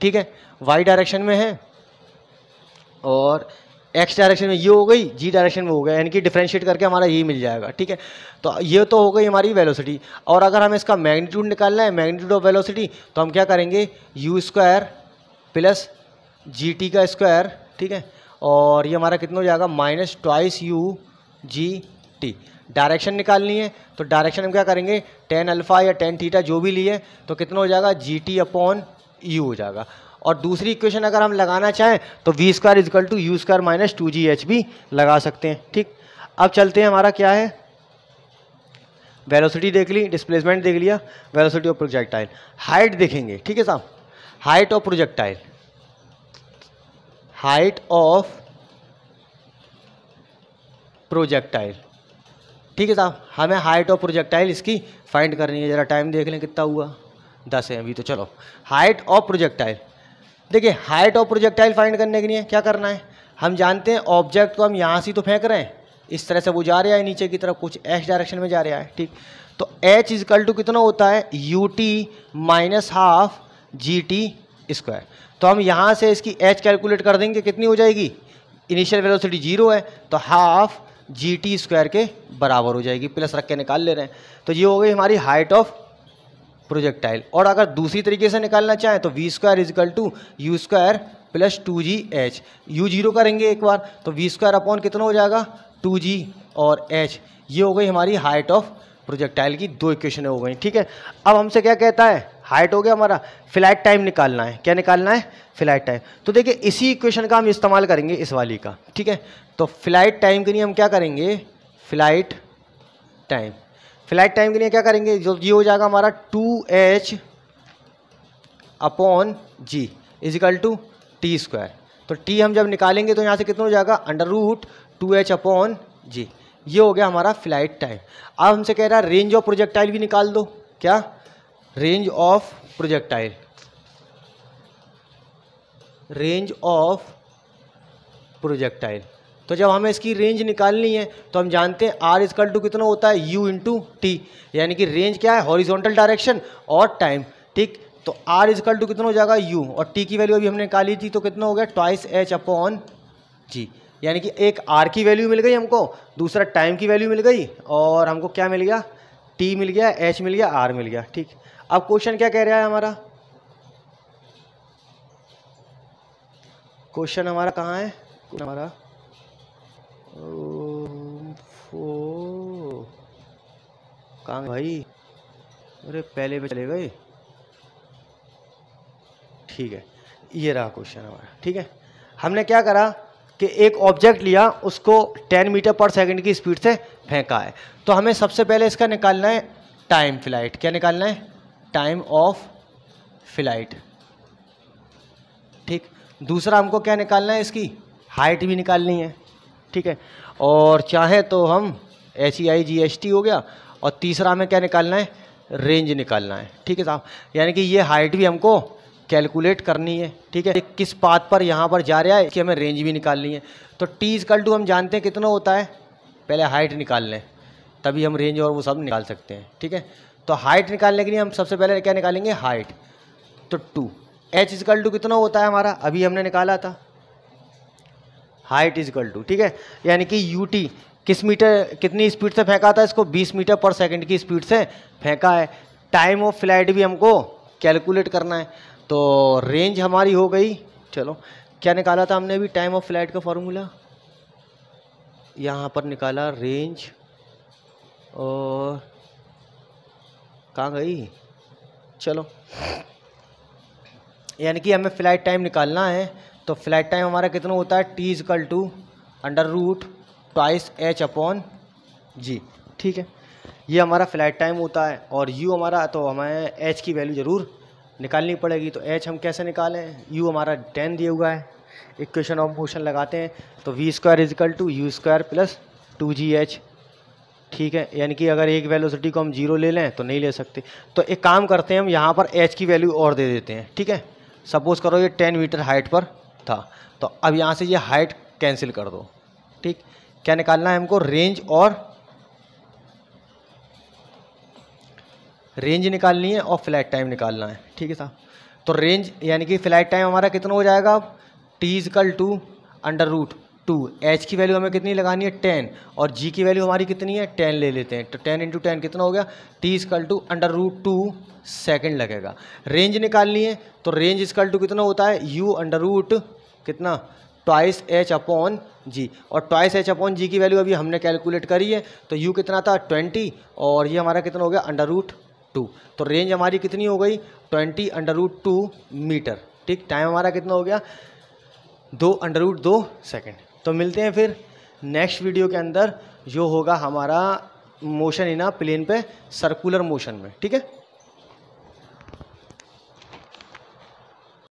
ठीक है वाई डायरेक्शन में है और एक्स डायरेक्शन में ये हो गई जी डायरेक्शन में हो गया यानी कि डिफ्रेंशिएट करके हमारा यही मिल जाएगा ठीक है तो ये तो हो गई हमारी वेलोसिटी और अगर हमें इसका मैग्नीट्यूड निकालना है मैग्नीट्यूड ऑफ वेलोसिटी तो हम क्या करेंगे u square plus g t का स्क्वायर ठीक है और ये हमारा कितना हो जाएगा minus twice u g t direction निकालनी है तो डायरेक्शन हम क्या करेंगे टेन अल्फ़ा या टेन थीटा जो भी लिए तो कितना हो जाएगा जी टी अपॉन यू हो जाएगा और दूसरी इक्वेशन अगर हम लगाना चाहें तो v square is equal to u square minus two g h भी लगा सकते हैं ठीक अब चलते हैं हमारा क्या है वेलोसिटी देख ली डिस्प्लेसमेंट देख लिया वेलोसिटी ऑफ प्रोजेक्टाइल हाइट देखेंगे ठीक है साहब height of projectile height of projectile ठीक है साहब हमें हाइट ऑफ प्रोजेक्टाइल इसकी फाइंड करनी है ज़रा टाइम देख लें कितना हुआ दस है अभी तो चलो हाइट ऑफ प्रोजेक्टाइल देखिए हाइट ऑफ प्रोजेक्टाइल फाइंड करने के लिए क्या करना है हम जानते हैं ऑब्जेक्ट को हम यहाँ से तो फेंक रहे हैं इस तरह से वो जा रहा है नीचे की तरफ कुछ एच डायरेक्शन में जा रहा है ठीक तो एच इजकल टू कितना होता है u t minus half g t square तो हम यहाँ से इसकी एच कैलकुलेट कर देंगे कितनी हो जाएगी इनिशियल वेलोसिटी जीरो है तो हाफ जी टी स्क्वायर के बराबर हो जाएगी प्लस रख के निकाल ले रहे हैं तो ये हो गई हमारी हाइट ऑफ प्रोजेक्टाइल और अगर दूसरी तरीके से निकालना चाहें तो v square is equal to u square plus two g h u zero करेंगे एक बार तो वी स्क्वायर अपॉन कितना हो जाएगा टू जी और एच ये हो गई हमारी हाइट ऑफ प्रोजेक्टाइल की दो इक्वेशन हो गई ठीक है अब हमसे क्या कहता है हाइट हो गया हमारा फ्लाइट टाइम निकालना है क्या निकालना है फ्लाइट टाइम तो देखिए इसी इक्वेशन का हम इस्तेमाल करेंगे इस वाली का ठीक है तो फ्लाइट टाइम के लिए हम क्या करेंगे फ्लाइट टाइम फ्लाइट टाइम के लिए क्या करेंगे जो ये हो जाएगा हमारा two h upon g is equal to t square तो टी हम जब निकालेंगे तो यहाँ से कितना हो जाएगा under root two h upon g ये हो गया हमारा फ्लाइट टाइम अब हमसे कह रहा है रेंज ऑफ प्रोजेक्टाइल भी निकाल दो क्या range of projectile range of projectile तो जब हमें इसकी रेंज निकालनी है तो हम जानते हैं आर इजकल टू कितना होता है यू इंटू टी यानी कि रेंज क्या है हॉरिजॉन्टल डायरेक्शन और टाइम ठीक तो आर इजकल टू कितना हो जाएगा यू और टी की वैल्यू अभी हमने निकाली थी तो कितना हो गया ट्वाइस एच अपॉन जी यानी कि एक आर की वैल्यू मिल गई हमको दूसरा टाइम की वैल्यू मिल गई और हमको क्या मिल गया टी मिल गया एच मिल गया आर मिल गया ठीक अब क्वेश्चन क्या कह रहा है हमारा क्वेश्चन हमारा कहाँ है हमारा फो कहाँ भाई अरे पहले पे चले गए ठीक है ये रहा क्वेश्चन हमारा ठीक है हमने क्या करा कि एक ऑब्जेक्ट लिया उसको 10 मीटर पर सेकंड की स्पीड से फेंका है तो हमें सबसे पहले इसका निकालना है टाइम फ्लाइट क्या निकालना है टाइम ऑफ फ्लाइट ठीक दूसरा हमको क्या निकालना है इसकी हाइट भी निकालनी है ठीक है और चाहे तो हम h e i g s t हो गया और तीसरा हमें क्या निकालना है रेंज निकालना है ठीक है साहब यानी कि ये हाइट भी हमको कैलकुलेट करनी है ठीक है किस पाथ पर यहाँ पर जा रहा है इसकी हमें रेंज भी निकालनी है तो टी इजकल टू हम जानते हैं कितना होता है पहले हाइट निकाल लें तभी हम रेंज और वो सब निकाल सकते हैं ठीक है तो हाइट निकालने के लिए हम सबसे पहले क्या निकालेंगे हाइट तो टू एच इजकल टू कितना होता है हमारा अभी हमने निकाला था हाइट इजकल टू ठीक है यानी कि यू टी किस मीटर कितनी स्पीड से फेंका था इसको 20 मीटर पर सेकंड की स्पीड से फेंका है टाइम ऑफ फ्लाइट भी हमको कैलकुलेट करना है तो रेंज हमारी हो गई चलो क्या निकाला था हमने अभी टाइम ऑफ फ्लाइट का फॉर्मूला यहाँ पर निकाला रेंज और कहाँ गई चलो यानी कि हमें फ़्लाइट टाइम निकालना है तो फ़्लाइट टाइम हमारा कितना होता है t is equal to under root twice h upon g ठीक है ये हमारा फ़्लाइट टाइम होता है और यू हमारा तो हमें एच की वैल्यू ज़रूर निकालनी पड़ेगी तो एच हम कैसे निकालें यू हमारा टेन दिया हुआ है इक्वेशन ऑफ मोशन लगाते हैं तो v square is equal to u square plus two g h ठीक है यानी कि अगर एक वेलोसिटी को हम जीरो ले लें तो नहीं ले सकते तो एक काम करते हैं हम यहाँ पर एच की वैल्यू और दे देते हैं ठीक है सपोज़ करो ये टेन मीटर हाइट पर था तो अब यहाँ से ये हाइट कैंसिल कर दो ठीक क्या निकालना है हमको रेंज और रेंज निकालनी है और फ्लैट टाइम निकालना है ठीक है साहब तो रेंज यानी कि फ्लैट टाइम हमारा कितना हो जाएगा अब t is equal to under root two h की वैल्यू हमें कितनी लगानी है टेन और जी की वैल्यू हमारी कितनी है टेन ले लेते हैं तो टेन इंटू टेन कितना हो गया t is equal to under root two second लगेगा रेंज निकालनी है तो रेंज स्कल टू कितना होता है यू अंडर रूट कितना ट्वाइस एच अपॉन जी और ट्वाइस एच अपॉन जी की वैल्यू अभी हमने कैलकुलेट करी है तो यू कितना था ट्वेंटी और ये हमारा कितना हो गया अंडर रूट टू तो रेंज हमारी कितनी हो गई twenty under root two metre ठीक टाइम हमारा कितना हो गया दो अंडर रूट दो सेकेंड तो मिलते हैं फिर नेक्स्ट वीडियो के अंदर जो होगा हमारा मोशन इन प्लेन पे सर्कुलर मोशन में ठीक है